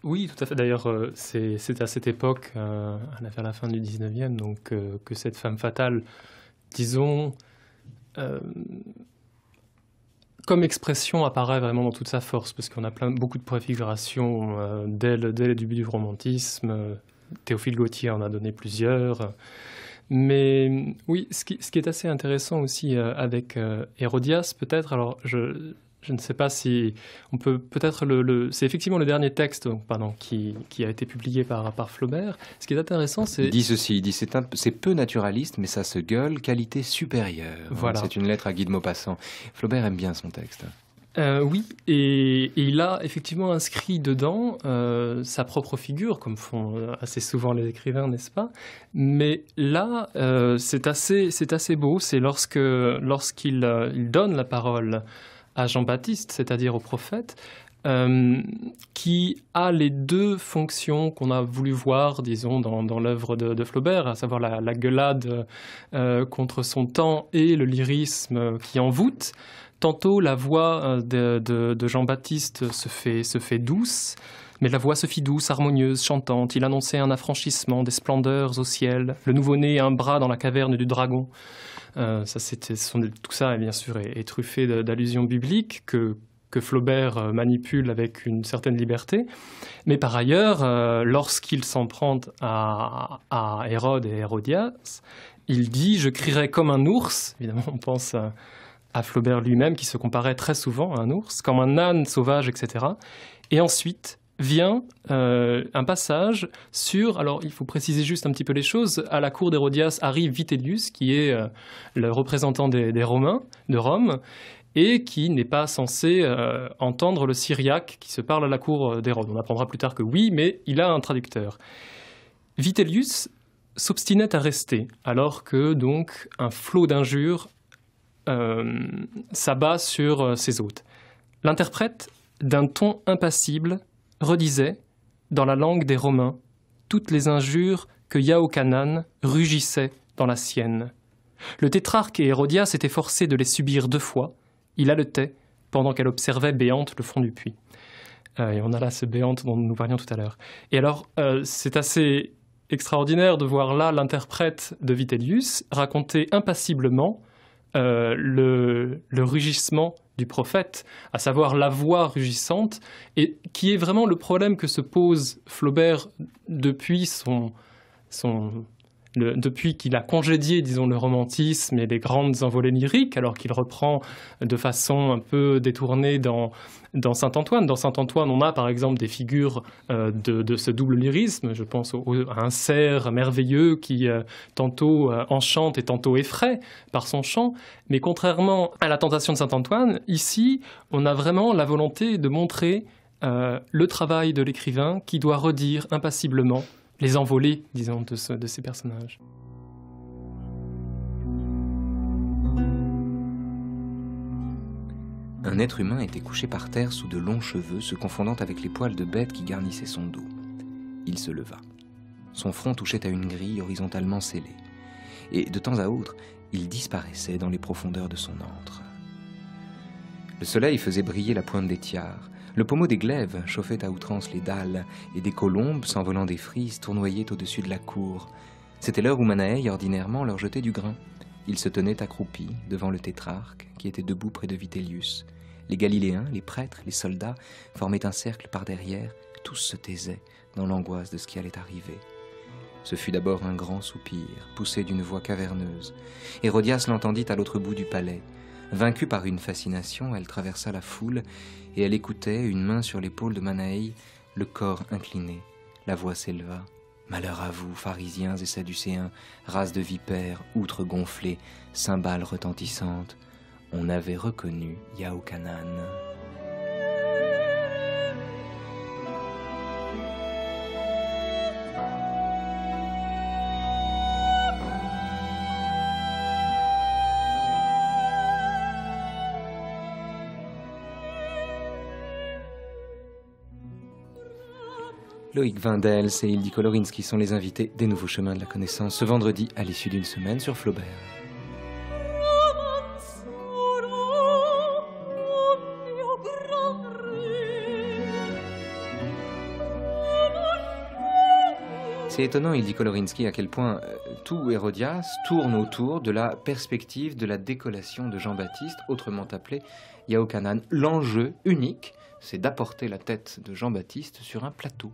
Oui, tout à fait. D'ailleurs, euh, c'est à cette époque, vers euh, la fin du 19e, donc, euh, que cette femme fatale, disons, comme expression apparaît vraiment dans toute sa force, parce qu'on a plein, beaucoup de préfigurations dès, le, dès le début du romantisme. Théophile Gautier en a donné plusieurs. Mais oui, ce qui, ce qui est assez intéressant aussi avec Hérodias, peut-être, alors je, je ne sais pas si on peut peut-être le, c'est effectivement le dernier texte pardon qui, qui, a été publié par par Flaubert. Ce qui est intéressant, c'est il dit ceci, il dit c'est peu naturaliste, mais ça se gueule qualité supérieure. Voilà, c'est une lettre à Guy de Maupassant. Flaubert aime bien son texte. Euh, oui, et, il a effectivement inscrit dedans euh, sa propre figure, comme font euh, assez souvent les écrivains, n'est-ce pas Mais là, c'est assez, beau. C'est lorsque lorsqu'il donne la parole à Jean-Baptiste, c'est-à-dire au prophète, euh, qui a les deux fonctions qu'on a voulu voir, disons, dans, dans l'œuvre de, Flaubert, à savoir la, gueulade euh, contre son temps et le lyrisme qui envoûte. Tantôt, la voix euh, de, Jean-Baptiste se fait douce, mais la voix se fit douce, harmonieuse, chantante. Il annonçait un affranchissement, des splendeurs au ciel, le nouveau-né un bras dans la caverne du dragon. Euh, ça, c'était, tout ça, bien sûr, est, truffé d'allusions bibliques que, Flaubert euh, manipule avec une certaine liberté. Mais par ailleurs, euh, lorsqu'il s'en prend à, Hérode et Hérodias, il dit Je crierai comme un ours. Évidemment, on pense à Flaubert lui-même, qui se comparait très souvent à un ours, comme un âne sauvage, etc. Et ensuite, vient euh, un passage sur, alors il faut préciser juste un petit peu les choses, à la cour d'Hérodias arrive Vitellius, qui est euh, le représentant des, Romains de Rome, et qui n'est pas censé euh, entendre le syriaque qui se parle à la cour d'Hérodias. On apprendra plus tard que oui, mais il a un traducteur. Vitellius s'obstinait à rester, alors que donc un flot d'injures s'abat sur ses hôtes. L'interprète, d'un ton impassible, redisait, dans la langue des Romains, toutes les injures que canan rugissait dans la sienne. Le tétrarque et Hérodias étaient forcés de les subir deux fois. Il haletait pendant qu'elle observait béante le fond du puits. Euh, et on a là ce béante dont nous parlions tout à l'heure. Et alors, euh, c'est assez extraordinaire de voir là l'interprète de Vitellius raconter impassiblement euh, le, rugissement du prophète, à savoir la voix rugissante, et qui est vraiment le problème que se pose Flaubert depuis son, son, depuis qu'il a congédié, disons, le romantisme et les grandes envolées lyriques, alors qu'il reprend de façon un peu détournée dans, Saint-Antoine. Dans Saint-Antoine, on a par exemple des figures euh, de, ce double lyrisme. Je pense à un cerf merveilleux qui euh, tantôt euh, enchante et tantôt effraie par son chant. Mais contrairement à la tentation de Saint-Antoine, ici, on a vraiment la volonté de montrer le travail de l'écrivain qui doit redire impassiblement les envolées, disons, de, ces personnages. Un être humain était couché par terre sous de longs cheveux se confondant avec les poils de bête qui garnissaient son dos. Il se leva. Son front touchait à une grille horizontalement scellée. Et de temps à autre, il disparaissait dans les profondeurs de son antre. Le soleil faisait briller la pointe des tiares, le pommeau des glaives chauffait à outrance les dalles, et des colombes, s'envolant des frises, tournoyaient au-dessus de la cour. C'était l'heure où Manaei, ordinairement, leur jetait du grain. Ils se tenaient accroupis devant le tétrarque, qui était debout près de Vitellius. Les Galiléens, les prêtres, les soldats formaient un cercle par derrière, tous se taisaient dans l'angoisse de ce qui allait arriver. Ce fut d'abord un grand soupir, poussé d'une voix caverneuse. Hérodias l'entendit à l'autre bout du palais. Vaincue par une fascination, elle traversa la foule et elle écoutait, une main sur l'épaule de Manaï, le corps incliné. La voix s'éleva. Malheur à vous, pharisiens et saducéens, race de vipères, outre gonflées, cymbales retentissantes. On avait reconnu Yahokanan. Loïc Vindels et Ildi Kolorinsky, sont les invités des Nouveaux Chemins de la Connaissance ce vendredi à l'issue d'une semaine sur Flaubert. C'est étonnant, il dit à quel point euh, tout Hérodias tourne autour de la perspective de la décollation de Jean-Baptiste, autrement appelé Yaokanan. L'enjeu unique, c'est d'apporter la tête de Jean-Baptiste sur un plateau.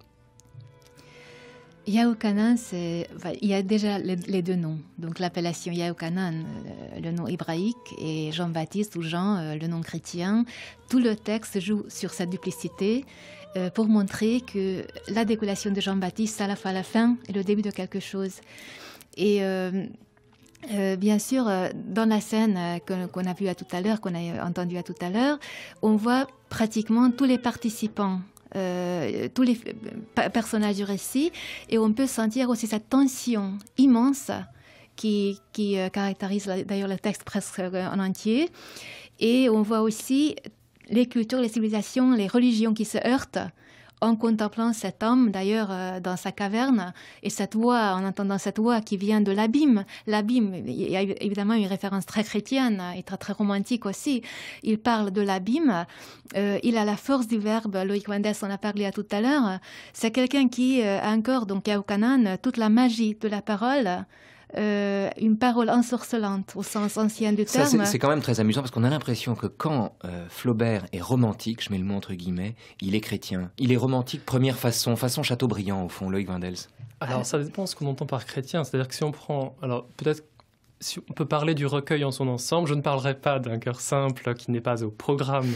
Yahoukanan, il y a déjà les, deux noms. Donc l'appellation Yahoukanan, euh, le nom hébraïque, et Jean-Baptiste ou Jean, euh, le nom chrétien. Tout le texte joue sur cette duplicité euh, pour montrer que la décollation de Jean-Baptiste, c'est à la fois la fin est le début de quelque chose. Et bien sûr, dans la scène qu'on a vue à tout à l'heure, qu'on a entendue à tout à l'heure, on voit pratiquement tous les participants euh, tous les personnages du récit, et on peut sentir aussi cette tension immense qui, euh, caractérise d'ailleurs le texte presque euh, en entier. Et on voit aussi les cultures, les civilisations, les religions qui se heurtent en contemplant cet homme d'ailleurs euh, dans sa caverne et cette voix, en entendant cette voix qui vient de l'abîme. L'abîme, il y a évidemment une référence très chrétienne et très, romantique aussi. Il parle de l'abîme, euh, il a la force du verbe, Loïc Mendes en a parlé à tout à l'heure. C'est quelqu'un qui a euh, encore, donc Kaukanan, toute la magie de la parole euh, une parole ensorcelante au sens ancien du Ça, terme. C'est quand même très amusant parce qu'on a l'impression que quand euh, Flaubert est romantique, je mets le mot entre guillemets, il est chrétien. Il est romantique première façon, façon Chateaubriand au fond, Loïc Windels. Alors ah. ça dépend de ce qu'on entend par chrétien, c'est-à-dire que si on prend, alors peut-être si on peut parler du recueil en son ensemble, je ne parlerai pas d'un cœur simple qui n'est pas au programme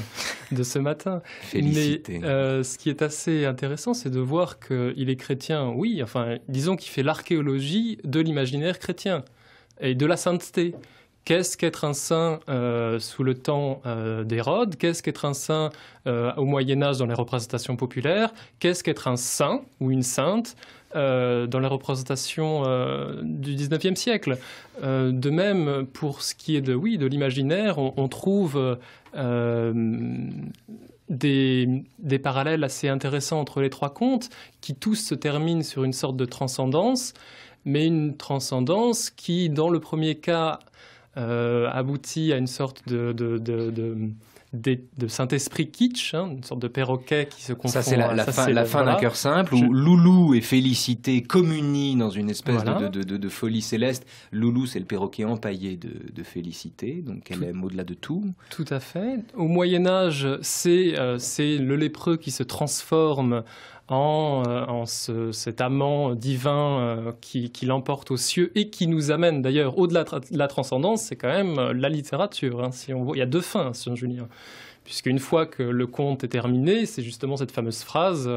de ce matin. Félicité. Mais euh, ce qui est assez intéressant, c'est de voir qu'il est chrétien, oui, enfin, disons qu'il fait l'archéologie de l'imaginaire chrétien et de la sainteté Qu'est-ce qu'être un saint euh, sous le temps euh, d'Hérode Qu'est-ce qu'être un saint euh, au Moyen Âge dans les représentations populaires Qu'est-ce qu'être un saint ou une sainte dans les représentations du XIXe siècle De même, pour ce qui est de, oui, de l'imaginaire, on, trouve... Des, des, parallèles assez intéressants entre les trois contes, qui tous se terminent sur une sorte de transcendance, mais une transcendance qui, dans le premier cas, euh, aboutit à une sorte de, de, Saint-Esprit kitsch, hein, une sorte de perroquet qui se confond. Ça, c'est la, fin, la fin d'un cœur simple, où Loulou et Félicité communient dans une espèce de, folie céleste. Loulou, c'est le perroquet empaillé de, Félicité, donc elle tout, au-delà de tout. Tout à fait. Au Moyen-Âge, euh, c'est le lépreux qui se transforme en, euh, cet amant divin euh, qui, l'emporte aux cieux et qui nous amène d'ailleurs au-delà de la transcendance, c'est quand même euh, la littérature. Hein, si on il y a deux fins, Saint-Julien puisqu'une fois que le conte est terminé, c'est justement cette fameuse phrase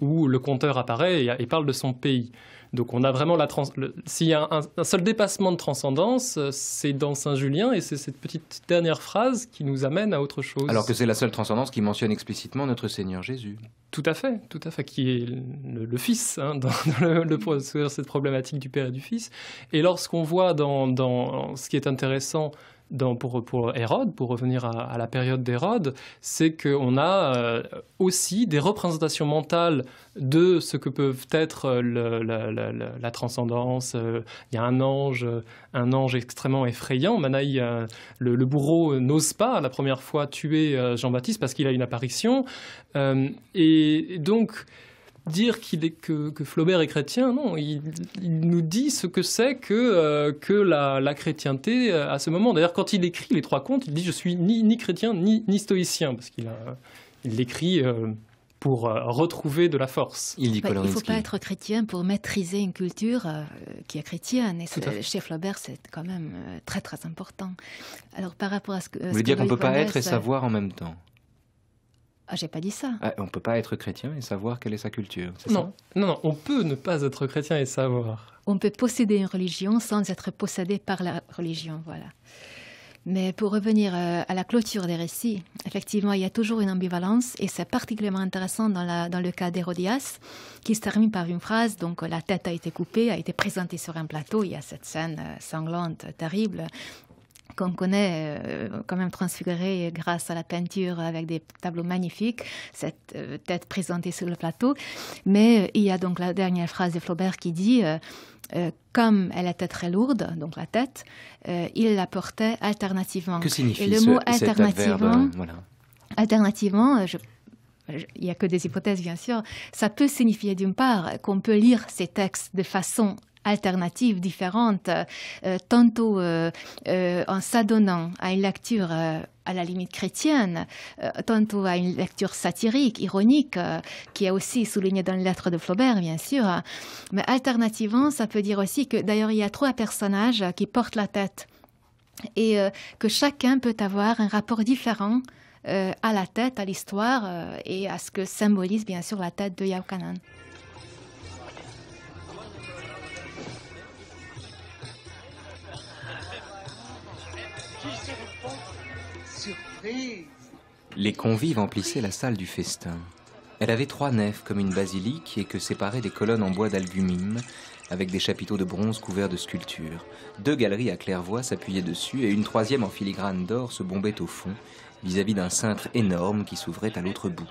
où le conteur apparaît et, parle de son pays. Donc on a vraiment la S'il y a un, seul dépassement de transcendance, euh, c'est dans Saint Julien et c'est cette petite dernière phrase qui nous amène à autre chose. Alors que c'est la seule transcendance qui mentionne explicitement notre Seigneur Jésus. Tout à fait, tout à fait, qui est le, Fils hein, dans, le, cette problématique du Père et du Fils. Et lorsqu'on voit dans ce qui est intéressant pour, Hérode, pour revenir à, la période d'Hérode, c'est qu'on a euh, aussi des représentations mentales de ce que peuvent être euh, la, transcendance. Euh, il y a un ange, un ange extrêmement effrayant. Manaï, le, bourreau n'ose pas la première fois tuer Jean-Baptiste parce qu'il a une apparition. et donc, dire qu'il est que, que, Flaubert est chrétien, non, il, nous dit ce que c'est que, euh, que la, la, chrétienté euh, à ce moment. D'ailleurs, quand il écrit les trois contes, il dit je suis ni, ni chrétien ni, stoïcien, parce qu'il il l'écrit euh, pour retrouver de la force. Il ne faut pas être chrétien pour maîtriser une culture qui est chrétienne. Et chez Flaubert, c'est quand même très très important. Alors par rapport à ce Vous voulez dire qu'on ne peut pas être et savoir en même temps ah, j'ai pas dit ça. On ah, on peut pas être chrétien et savoir quelle est sa culture. non. non, on peut ne pas être chrétien et savoir. On peut posséder une religion sans être possédé par la religion, voilà. Mais pour revenir euh, à la clôture des récits, effectivement, il y a toujours une ambivalence et c'est particulièrement intéressant dans, dans le cas d'Hérodias, qui se termine par une phrase, donc euh, la tête a été coupée, a été présentée sur un plateau, il y a cette scène euh, sanglante, terrible, qu'on connaît euh, quand même transfiguré grâce à la peinture avec des tableaux magnifiques, cette euh, tête présentée sur le plateau. Mais euh, il y a donc la dernière phrase de Flaubert qui dit comme elle était très lourde, donc la tête, il la portait alternativement. Que signifie Et le mot alternativement, alternativement, il n'y a que des hypothèses, bien sûr, ça peut signifier d'une part qu'on peut lire ces textes de façon alternatives différentes, euh, tantôt euh, euh, en s'adonnant à une lecture à la limite chrétienne, tantôt à une lecture satirique, ironique, qui est aussi soulignée dans les lettres de Flaubert, bien sûr. Mais alternativement, ça peut dire aussi que d'ailleurs il y a trois personnages qui portent la tête et que chacun peut avoir un rapport différent à la tête, à l'histoire et à ce que symbolise bien sûr la tête de Yaukanan. Les convives emplissaient la salle du festin. Elle avait trois nefs comme une basilique et que séparaient des colonnes en bois d'albumine avec des chapiteaux de bronze couverts de sculptures. Deux galeries à claire-voie s'appuyaient dessus et une troisième en filigrane d'or se bombait au fond vis-à-vis d'un cintre énorme qui s'ouvrait à l'autre bout.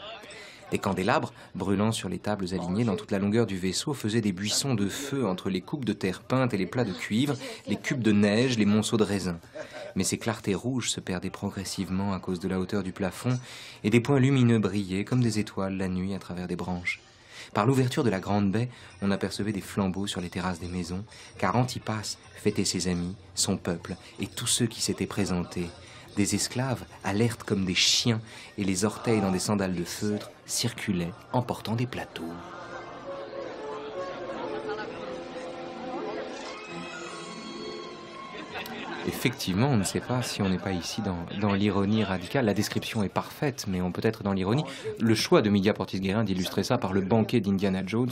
Des candélabres, brûlant sur les tables alignées dans toute la longueur du vaisseau, faisaient des buissons de feu entre les coupes de terre peinte et les plats de cuivre, les cubes de neige, les monceaux de raisin mais ces clartés rouges se perdaient progressivement à cause de la hauteur du plafond, et des points lumineux brillaient comme des étoiles la nuit à travers des branches. Par l'ouverture de la grande baie, on apercevait des flambeaux sur les terrasses des maisons, car Antipas fêtait ses amis, son peuple et tous ceux qui s'étaient présentés. Des esclaves, alertes comme des chiens, et les orteils dans des sandales de feutre, circulaient emportant des plateaux. effectivement, on ne sait pas si on n'est pas ici dans, l'ironie radicale. La description est parfaite, mais on peut être dans l'ironie. Le choix de Media Portis-Guérin d'illustrer ça par le banquet d'Indiana Jones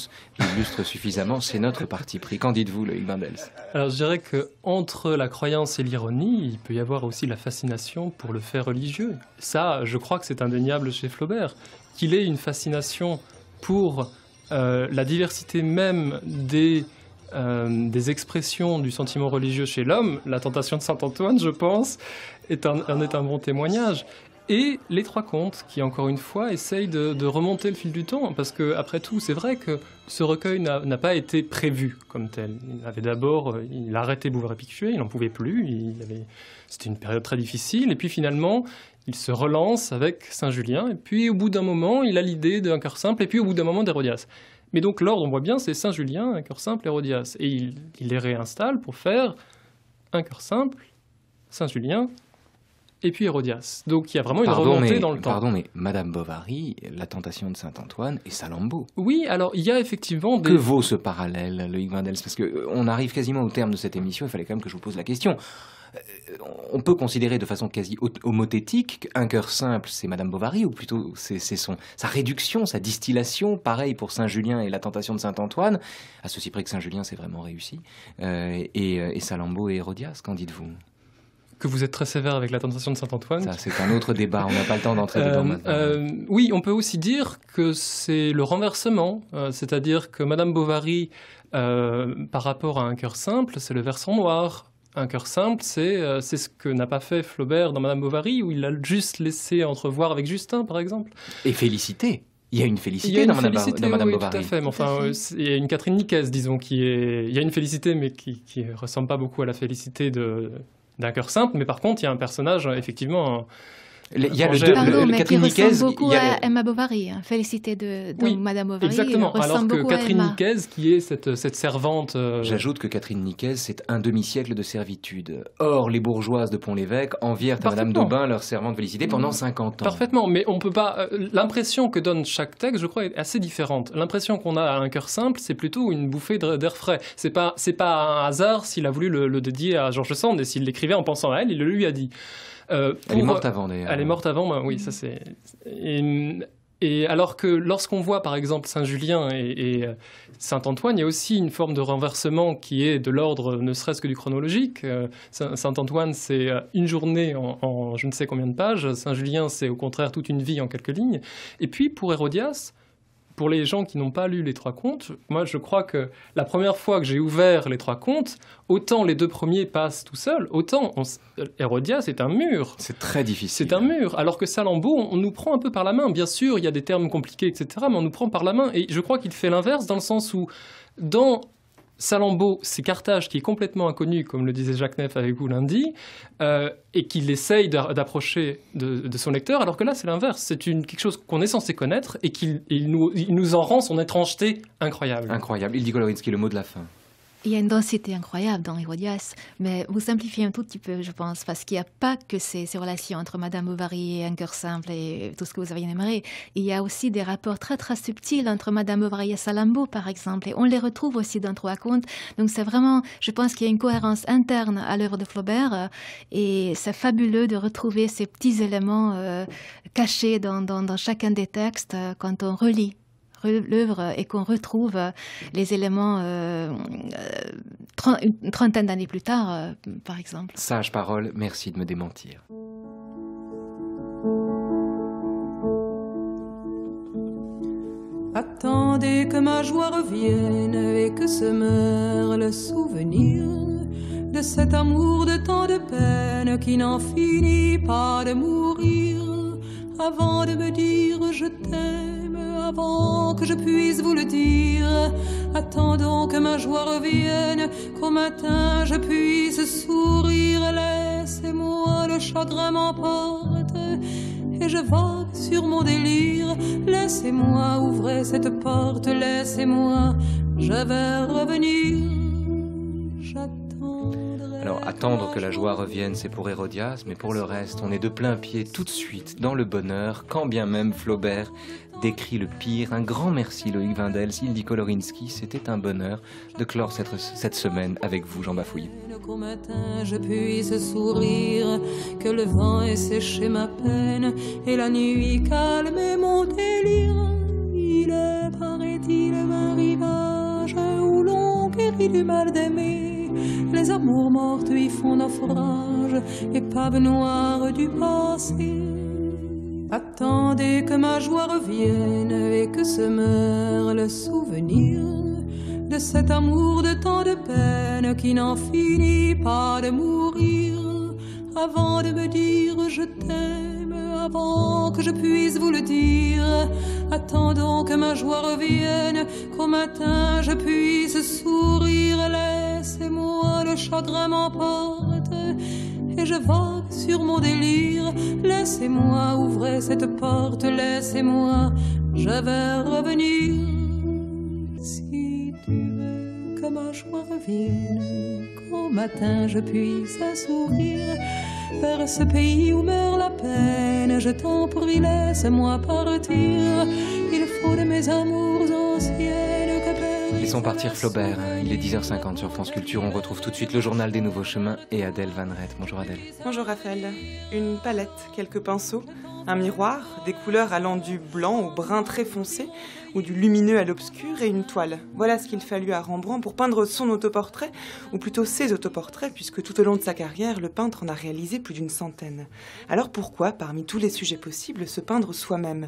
illustre suffisamment. C'est notre parti pris. Qu'en dites-vous, Loïc Bindels Alors, je dirais que entre la croyance et l'ironie, il peut y avoir aussi la fascination pour le fait religieux. Ça, je crois que c'est indéniable chez Flaubert. Qu'il ait une fascination pour euh, la diversité même des euh, des expressions du sentiment religieux chez l'homme, la tentation de Saint Antoine, je pense, est un, en est un bon témoignage. Et les trois contes, qui encore une fois essayent de, remonter le fil du temps, parce que après tout, c'est vrai que ce recueil n'a pas été prévu comme tel. Il avait d'abord, euh, il arrêtait Bouvard et il n'en pouvait plus, c'était une période très difficile, et puis finalement, il se relance avec Saint Julien, et puis au bout d'un moment, il a l'idée d'un cœur simple, et puis au bout d'un moment, d'Hérodias. Mais donc l'ordre, on voit bien, c'est Saint-Julien, un cœur simple, Hérodias. Et il, les réinstalle pour faire un cœur simple, Saint-Julien, et puis Hérodias. Donc il y a vraiment une remontée dans le temps. Pardon, mais Madame Bovary, la tentation de Saint-Antoine et Salammbô. Oui, alors il y a effectivement des... Que vaut ce parallèle, Loïc Vindels Parce qu'on euh, arrive quasiment au terme de cette émission, il fallait quand même que je vous pose la question. Euh, on peut considérer de façon quasi homothétique qu'un cœur simple, c'est Madame Bovary, ou plutôt c'est sa réduction, sa distillation. Pareil pour Saint-Julien et la tentation de Saint-Antoine, à ceci près que Saint-Julien c'est vraiment réussi, euh, et, euh, et et Hérodias, qu'en dites-vous que vous êtes très sévère avec la tentation de Saint-Antoine. Ça, c'est un autre débat, on n'a pas le temps d'entrer dedans oui, on peut aussi dire que c'est le renversement, c'est-à-dire que Madame Bovary, par rapport à un cœur simple, c'est le versant noir. Un cœur simple, euh, c'est ce que n'a pas fait Flaubert dans Madame Bovary, où il l'a juste laissé entrevoir avec Justin, par exemple. Et félicité. Il y a une félicité, dans, Madame Bovary. Tout à fait, enfin, euh, il y a une Catherine Nicaise, disons, qui est. Il y a une félicité, mais qui ressemble pas beaucoup à la félicité d'un cœur simple. Mais par contre, il y a un personnage, euh, effectivement. Il y a le, Pardon, Catherine qui beaucoup il y a Emma Bovary, hein. félicité de, de Madame Bovary. Exactement, euh, alors que Catherine Niquez, qui est cette, servante. Euh, J'ajoute que Catherine Niquez, c'est un demi-siècle de servitude. Or, les bourgeoises de Pont-l'Évêque envièrent à Madame d'Aubin leur servante félicité pendant 50 mm. ans. Parfaitement, mais on peut pas. Euh, l'impression que donne chaque texte, je crois, est assez différente. L'impression qu'on a à un cœur simple, c'est plutôt une bouffée d'air frais. C'est pas, c'est pas un hasard s'il a voulu le, dédier à George Sand et s'il l'écrivait en pensant à elle, il le lui a dit. Euh, elle est morte avant, Elle est morte avant, oui, ça c'est. Et, alors que lorsqu'on voit par exemple Saint-Julien et, euh, Saint-Antoine, il y a aussi une forme de renversement qui est de l'ordre ne serait-ce que du chronologique. Euh, Saint-Antoine, c'est une journée en, en, je ne sais combien de pages. Saint-Julien, c'est au contraire toute une vie en quelques lignes. Et puis pour Hérodias, pour les gens qui n'ont pas lu les trois contes, moi je crois que la première fois que j'ai ouvert les trois contes, autant les deux premiers passent tout seuls, autant on Hérodia c'est un mur. C'est très difficile. C'est un mur. Alors que Salammbô, on nous prend un peu par la main. Bien sûr, il y a des termes compliqués, etc. Mais on nous prend par la main. Et je crois qu'il fait l'inverse dans le sens où dans Salambo, c'est Carthage qui est complètement inconnu comme le disait Jacques Neff avec vous lundi, euh, et qu'il essaye d'approcher de, son lecteur, alors que là, c'est l'inverse. C'est quelque chose qu'on est censé connaître et qu'il nous, en rend son étrangeté incroyable. Incroyable. Il dit que le mot de la fin. Il y a une densité incroyable dans Hérodias, mais vous simplifiez un tout petit peu, je pense, parce qu'il n'y a pas que ces, relations entre Madame Bovary et un cœur simple et tout ce que vous avez aimé. Il y a aussi des rapports très très subtils entre Madame Bovary et Salambo, par exemple, et on les retrouve aussi dans Trois contes. Donc c'est vraiment, je pense qu'il y a une cohérence interne à l'œuvre de Flaubert, euh, et c'est fabuleux de retrouver ces petits éléments euh, cachés dans, dans chacun des textes euh, quand on relit l'œuvre et qu'on retrouve euh, les éléments euh, euh, une trentaine d'années plus tard, par exemple. Sage parole, merci de me démentir. Attendez que ma joie revienne et que se meure le souvenir de cet amour de tant de peine qui n'en finit pas de mourir avant de me dire je t'aime, avant que je puisse vous le dire. Attendons que ma joie revienne, qu'au matin je puisse sourire. Laissez-moi le chagrin m'emporte et je vogue sur mon délire. Laissez-moi ouvrir cette porte, laissez-moi, je vais revenir attendre que la joie revienne, c'est pour Hérodias, mais pour le reste, on est de plein pied tout de suite dans le bonheur, quand bien même Flaubert décrit le pire. Un grand merci Loïc Vindel, s'il dit Kolorinski, c'était un bonheur de clore cette, semaine avec vous, Jean Bafouille. matin je puisse sourire, que le vent ait séché ma peine et la nuit calmé mon délire. Il paraît-il où l'on mal d'aimer les amours mortes y font naufrage, épave noire du passé. Attendez que ma joie revienne et que se meure le souvenir de cet amour de tant de peine qui n'en finit pas de mourir avant de me dire je t'aime avant que je puisse vous le dire. Attendons que ma joie revienne, qu'au matin je puisse sourire. Laissez-moi le chagrin m'emporte et je vogue sur mon délire. Laissez-moi ouvrir cette porte, laissez-moi, je vais revenir. Si tu veux que ma joie revienne, qu'au matin je puisse sourire vers ce pays où meurt la peine. Je pour prie, laisse-moi partir. Il faut de mes amours anciennes que Laissons partir Flaubert. Il est 10h50 sur France Culture. On retrouve tout de suite le journal des Nouveaux Chemins et Adèle Van Rett. Bonjour Adèle. Bonjour Raphaël. Une palette, quelques pinceaux un miroir, des couleurs allant du blanc au brun très foncé ou du lumineux à l'obscur et une toile. Voilà ce qu'il fallut à Rembrandt pour peindre son autoportrait, ou plutôt ses autoportraits, puisque tout au long de sa carrière, le peintre en a réalisé plus d'une centaine. Alors pourquoi, parmi tous les sujets possibles, se peindre soi-même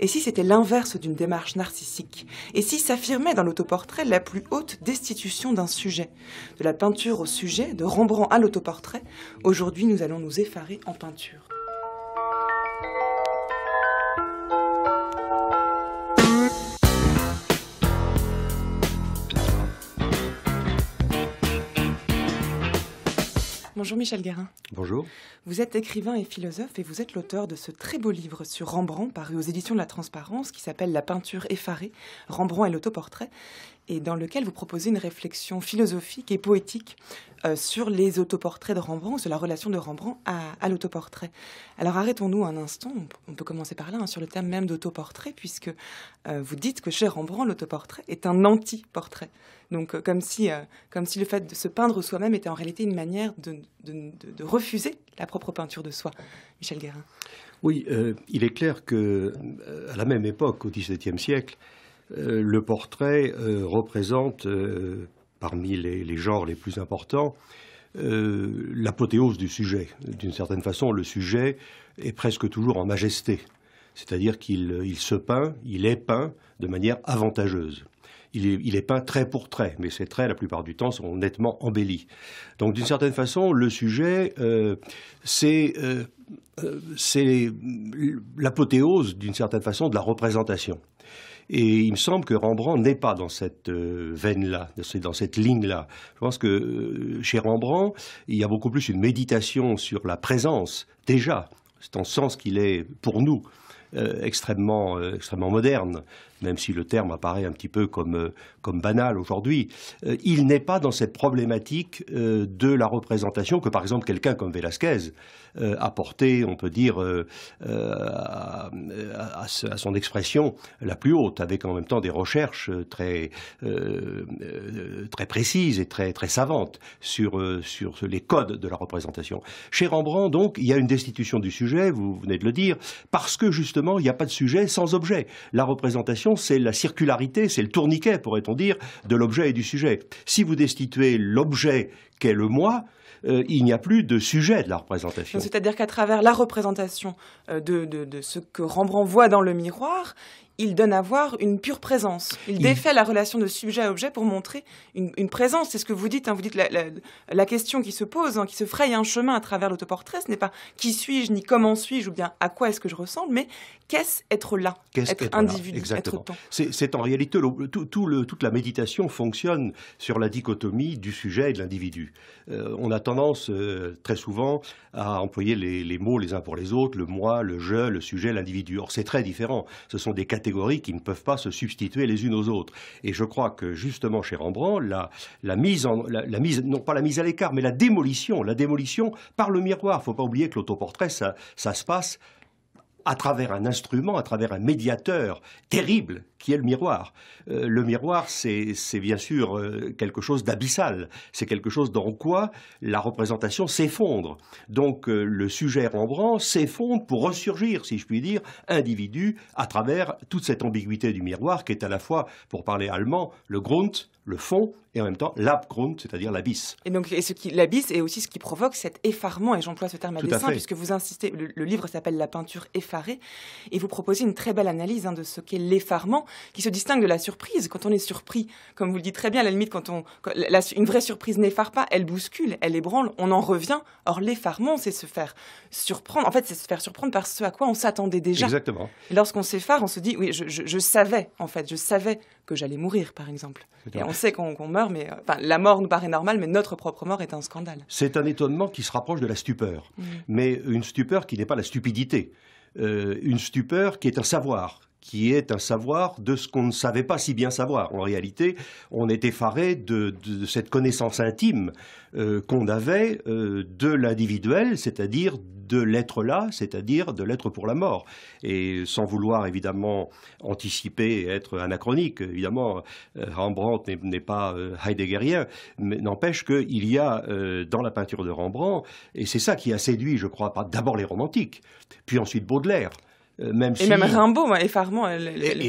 Et si c'était l'inverse d'une démarche narcissique Et si s'affirmait dans l'autoportrait la plus haute destitution d'un sujet De la peinture au sujet, de Rembrandt à l'autoportrait, aujourd'hui nous allons nous effarer en peinture. Bonjour Michel Guérin. Bonjour. Vous êtes écrivain et philosophe et vous êtes l'auteur de ce très beau livre sur Rembrandt paru aux éditions de la Transparence qui s'appelle La peinture effarée, Rembrandt et l'autoportrait et dans lequel vous proposez une réflexion philosophique et poétique euh, sur les autoportraits de Rembrandt, sur la relation de Rembrandt à, l'autoportrait. Alors arrêtons-nous un instant, on, peut commencer par là, hein, sur le thème même d'autoportrait, puisque euh, vous dites que chez Rembrandt, l'autoportrait est un anti-portrait. Donc euh, comme, si, comme si le fait de se peindre soi-même était en réalité une manière de, refuser la propre peinture de soi. Michel Guérin. Oui, il est clair que à la même époque, au XVIIe siècle, euh, le portrait euh, représente, euh, parmi les, genres les plus importants, l'apothéose du sujet. D'une certaine façon, le sujet est presque toujours en majesté, c'est-à-dire qu'il se peint, il est peint de manière avantageuse il est peint très pour trait, mais ces traits, la plupart du temps, sont nettement embellis. Donc, d'une certaine façon, le sujet, euh, euh, euh, c'est l'apothéose, d'une certaine façon, de la représentation. Et il me semble que Rembrandt n'est pas dans cette veine-là, dans cette ligne-là. Je pense que chez Rembrandt, il y a beaucoup plus une méditation sur la présence, déjà. C'est en sens qu'il est, pour nous, extrêmement, extrêmement moderne même si le terme apparaît un petit peu comme, euh, comme banal aujourd'hui, euh, il n'est pas dans cette problématique euh, de la représentation que, par exemple, quelqu'un comme Velázquez a porté, on peut dire, à, à, son expression la plus haute, avec en même temps des recherches très, très précises et très, très savantes sur, sur les codes de la représentation. Chez Rembrandt, donc, il y a une destitution du sujet, vous venez de le dire, parce que justement, il n'y a pas de sujet sans objet. La représentation c'est la circularité, c'est le tourniquet, pourrait-on dire, de l'objet et du sujet. Si vous destituez l'objet qu'est le moi, euh, il n'y a plus de sujet de la représentation. C'est-à-dire qu'à travers la représentation euh, de, ce que Rembrandt voit dans le miroir, il donne à voir une pure présence. Il, défait la relation de sujet à objet pour montrer une, présence. C'est ce que vous dites. Hein. vous dites la, question qui se pose, hein, qui se fraye un chemin à travers l'autoportrait, ce n'est pas qui suis-je, ni comment suis-je, ou bien à quoi est-ce que je ressemble, mais qu'est-ce être là, être, individu, exactement. C'est en réalité, tout, le, toute la méditation fonctionne sur la dichotomie du sujet et de l'individu. Euh, on a tendance euh, très souvent à employer les, les, mots les uns pour les autres, le moi, le je, le sujet, l'individu. Or, c'est très différent. Ce sont des catégories qui ne peuvent pas se substituer les unes aux autres. Et je crois que justement chez Rembrandt, la, mise, non pas la mise à l'écart, mais la démolition, la démolition par le miroir. Il ne faut pas oublier que l'autoportrait, ça se passe à travers un instrument, à travers un médiateur terrible qui est le miroir. Euh, le miroir, c'est bien sûr euh, quelque chose d'abyssal, c'est quelque chose dans quoi la représentation s'effondre. Donc euh, le sujet Rembrandt s'effondre pour ressurgir, si je puis dire, individu à travers toute cette ambiguïté du miroir qui est à la fois, pour parler allemand, le Grund, le fond, et en même temps l'abgrund, c'est-à-dire l'abysse. Et donc, et l'abysse est aussi ce qui provoque cet effarement, et j'emploie ce terme à Tout dessein, puisque vous insistez, le, livre s'appelle La peinture effarée, et vous proposez une très belle analyse hein, de ce qu'est l'effarement, qui se distingue de la surprise. Quand on est surpris, comme vous le dites très bien, à la limite, quand on, une vraie surprise n'effare pas, elle bouscule, elle ébranle, on en revient. Or, l'effarement, c'est se faire surprendre. En fait, c'est se faire surprendre par ce à quoi on s'attendait déjà. Exactement. Lorsqu'on s'effare, on se dit, oui, je, savais, en fait, je savais que j'allais mourir, par exemple. Et on sait qu'on meurt, mais euh, la mort nous paraît normale, mais notre propre mort est un scandale. C'est un étonnement qui se rapproche de la stupeur, mm. mais une stupeur qui n'est pas la stupidité. Euh, une stupeur qui est un savoir, qui est un savoir de ce qu'on ne savait pas si bien savoir. En réalité, on est effaré de, cette connaissance intime euh, qu'on avait euh, de l'individuel, c'est-à-dire de l'être là, c'est-à-dire de l'être pour la mort. Et sans vouloir évidemment anticiper et être anachronique, évidemment, euh, Rembrandt n'est pas heideggerien, mais n'empêche qu'il y a dans la peinture de Rembrandt, et c'est ça qui a séduit, je crois, d'abord les romantiques, puis ensuite Baudelaire. Euh, et même Rimbaud, effarement. et,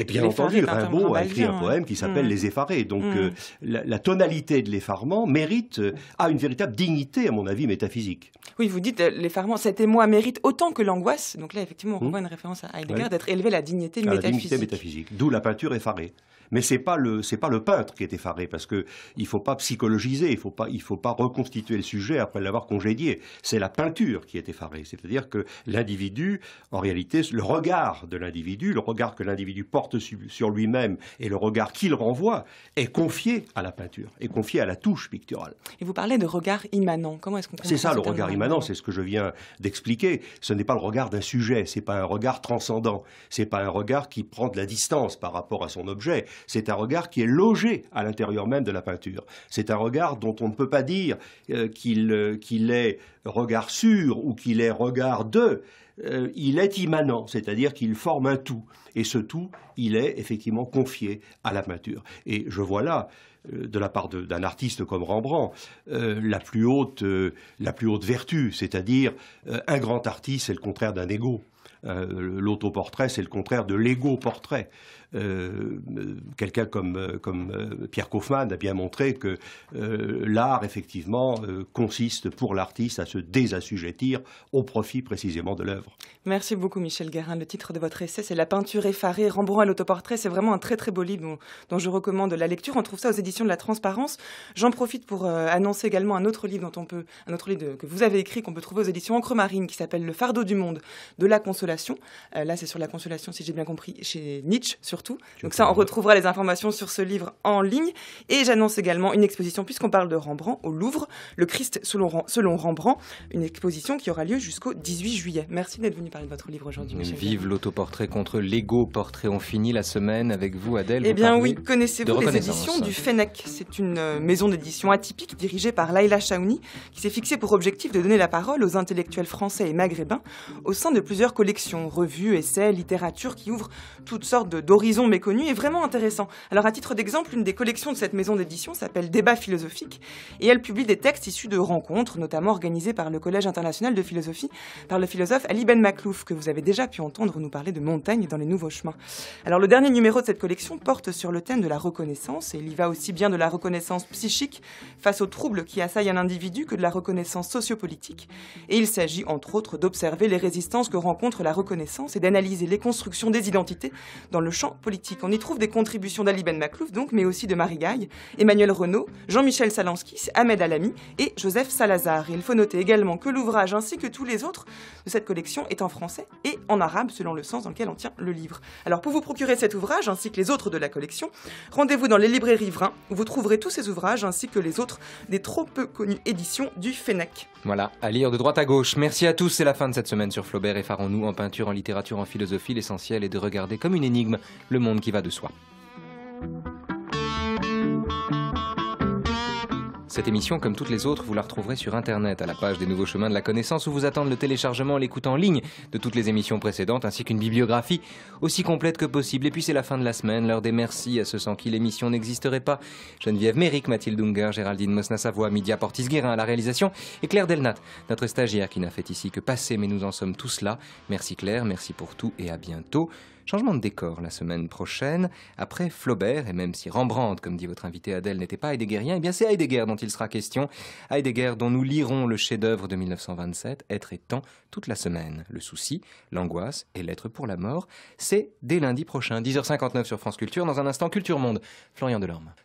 bien entendu, Rimbaud a écrit un hein. poème qui s'appelle mm. Les effarés. Donc mm. euh, la, tonalité de l'effarement mérite, euh, a une véritable dignité, à mon avis, métaphysique. Oui, vous dites, euh, l'effarement, cet émoi mérite autant que l'angoisse. Donc là, effectivement, on mm. voit une référence à Heidegger, d'être élevé la dignité métaphysique. La dignité métaphysique, d'où la peinture effarée. Mais ce pas pas le peintre qui est effaré parce qu'il ne faut pas psychologiser, il faut faut pas reconstituer le sujet après l'avoir congédié. C'est la peinture qui est effarée, c'est-à-dire que l'individu, en réalité, le regard de l'individu, le regard que l'individu porte sur lui-même et le regard qu'il renvoie est confié à la peinture, est confié à la touche picturale. Et vous parlez de regard immanent. Comment est-ce qu'on C'est ça le regard immanent, c'est ce que je viens d'expliquer. Ce n'est pas le regard d'un sujet, n'est pas un regard transcendant, n'est pas un regard qui prend de la distance par rapport à son objet, c'est un regard qui est logé à l'intérieur même de la peinture. C'est un regard dont on ne peut pas dire euh, euh, qu'il est regard sûr ou qu'il est regard de. Euh, il est immanent, c'est-à-dire qu'il forme un tout. Et ce tout, il est effectivement confié à la peinture. Et je vois là de la part d'un artiste comme Rembrandt, la, plus haute, vertu, c'est-à-dire un grand artiste, c'est le contraire d'un égo. L'autoportrait, c'est le contraire de l'égo-portrait. Euh, euh, quelqu'un comme, euh, Pierre Kaufmann a bien montré que l'art, effectivement, consiste pour l'artiste à se désassujettir au profit précisément de l'œuvre. Merci beaucoup, Michel Guérin. Le titre de votre essai, c'est La peinture effarée, Rembrandt à l'autoportrait. C'est vraiment un très très beau livre dont, je recommande la lecture. On trouve ça aux éditions de la Transparence. J'en profite pour annoncer également un autre livre dont on peut, un autre livre que vous avez écrit, qu'on peut trouver aux éditions Encre Marine, qui s'appelle Le fardeau du monde de la consolation. là, c'est sur la consolation, si j'ai bien compris, chez Nietzsche, surtout. Donc ça, on retrouvera les informations sur ce livre en ligne. Et j'annonce également une exposition, puisqu'on parle de Rembrandt, au Louvre, Le Christ selon Rembrandt, une exposition qui aura lieu jusqu'au 18 juillet. Merci d'être venu parler de votre livre aujourd'hui. Vive l'autoportrait contre l'ego portrait. On finit la semaine avec vous, Adèle. Eh bien oui, connaissez-vous les éditions du FENEC C'est une euh, maison d'édition atypique dirigée par Laila Chaouni, qui s'est fixée pour objectif de donner la parole aux intellectuels français et maghrébins au sein de plusieurs collections, revues, essais, littérature, qui ouvrent toutes sortes d'horizons maison est vraiment intéressant. Alors à titre d'exemple, une des collections de cette maison d'édition s'appelle Débat philosophique et elle publie des textes issus de rencontres, notamment organisées par le Collège international de philosophie, par le philosophe Ali Ben Maklouf, que vous avez déjà pu entendre nous parler de montagne dans Les Nouveaux Chemins. Alors le dernier numéro de cette collection porte sur le thème de la reconnaissance et il y va aussi bien de la reconnaissance psychique face aux troubles qui assaillent un individu que de la reconnaissance sociopolitique et il s'agit entre autres d'observer les résistances que rencontre la reconnaissance et d'analyser les constructions des identités dans le champ politique. On y trouve des contributions d'Ali Ben Maklouf, donc, mais aussi de Marie Gaille, Emmanuel Renaud, Jean-Michel Salanskis, Ahmed Alami et Joseph Salazar. il faut noter également que l'ouvrage, ainsi que tous les autres de cette collection, est en français et en arabe, selon le sens dans lequel on tient le livre. Alors, pour vous procurer cet ouvrage, ainsi que les autres de la collection, rendez-vous dans les librairies Vrin, où vous trouverez tous ces ouvrages, ainsi que les autres des trop peu connues éditions du Fennec. Voilà, à lire de droite à gauche. Merci à tous, c'est la fin de cette semaine sur Flaubert. Effarons-nous en peinture, en littérature, en philosophie. L'essentiel est de regarder comme une énigme le monde qui va de soi. Cette émission, comme toutes les autres, vous la retrouverez sur Internet, à la page des Nouveaux Chemins de la Connaissance, où vous attendent le téléchargement, l'écoute en ligne de toutes les émissions précédentes, ainsi qu'une bibliographie aussi complète que possible. Et puis c'est la fin de la semaine, l'heure des merci à ceux sans qui l'émission n'existerait pas. Geneviève Méric, Mathilde Unger, Géraldine Mosna-Savoie, Midia Portis-Guérin à la réalisation, et Claire Delnat, notre stagiaire qui n'a fait ici que passer, mais nous en sommes tous là. Merci Claire, merci pour tout et à bientôt. Changement de décor la semaine prochaine. Après Flaubert, et même si Rembrandt, comme dit votre invité Adèle, n'était pas Heideggerien, eh bien c'est Heidegger dont il sera question. Heidegger dont nous lirons le chef-d'œuvre de 1927, Être et temps, toute la semaine. Le souci, l'angoisse et l'être pour la mort, c'est dès lundi prochain, 10h59 sur France Culture, dans un instant Culture Monde. Florian Delorme.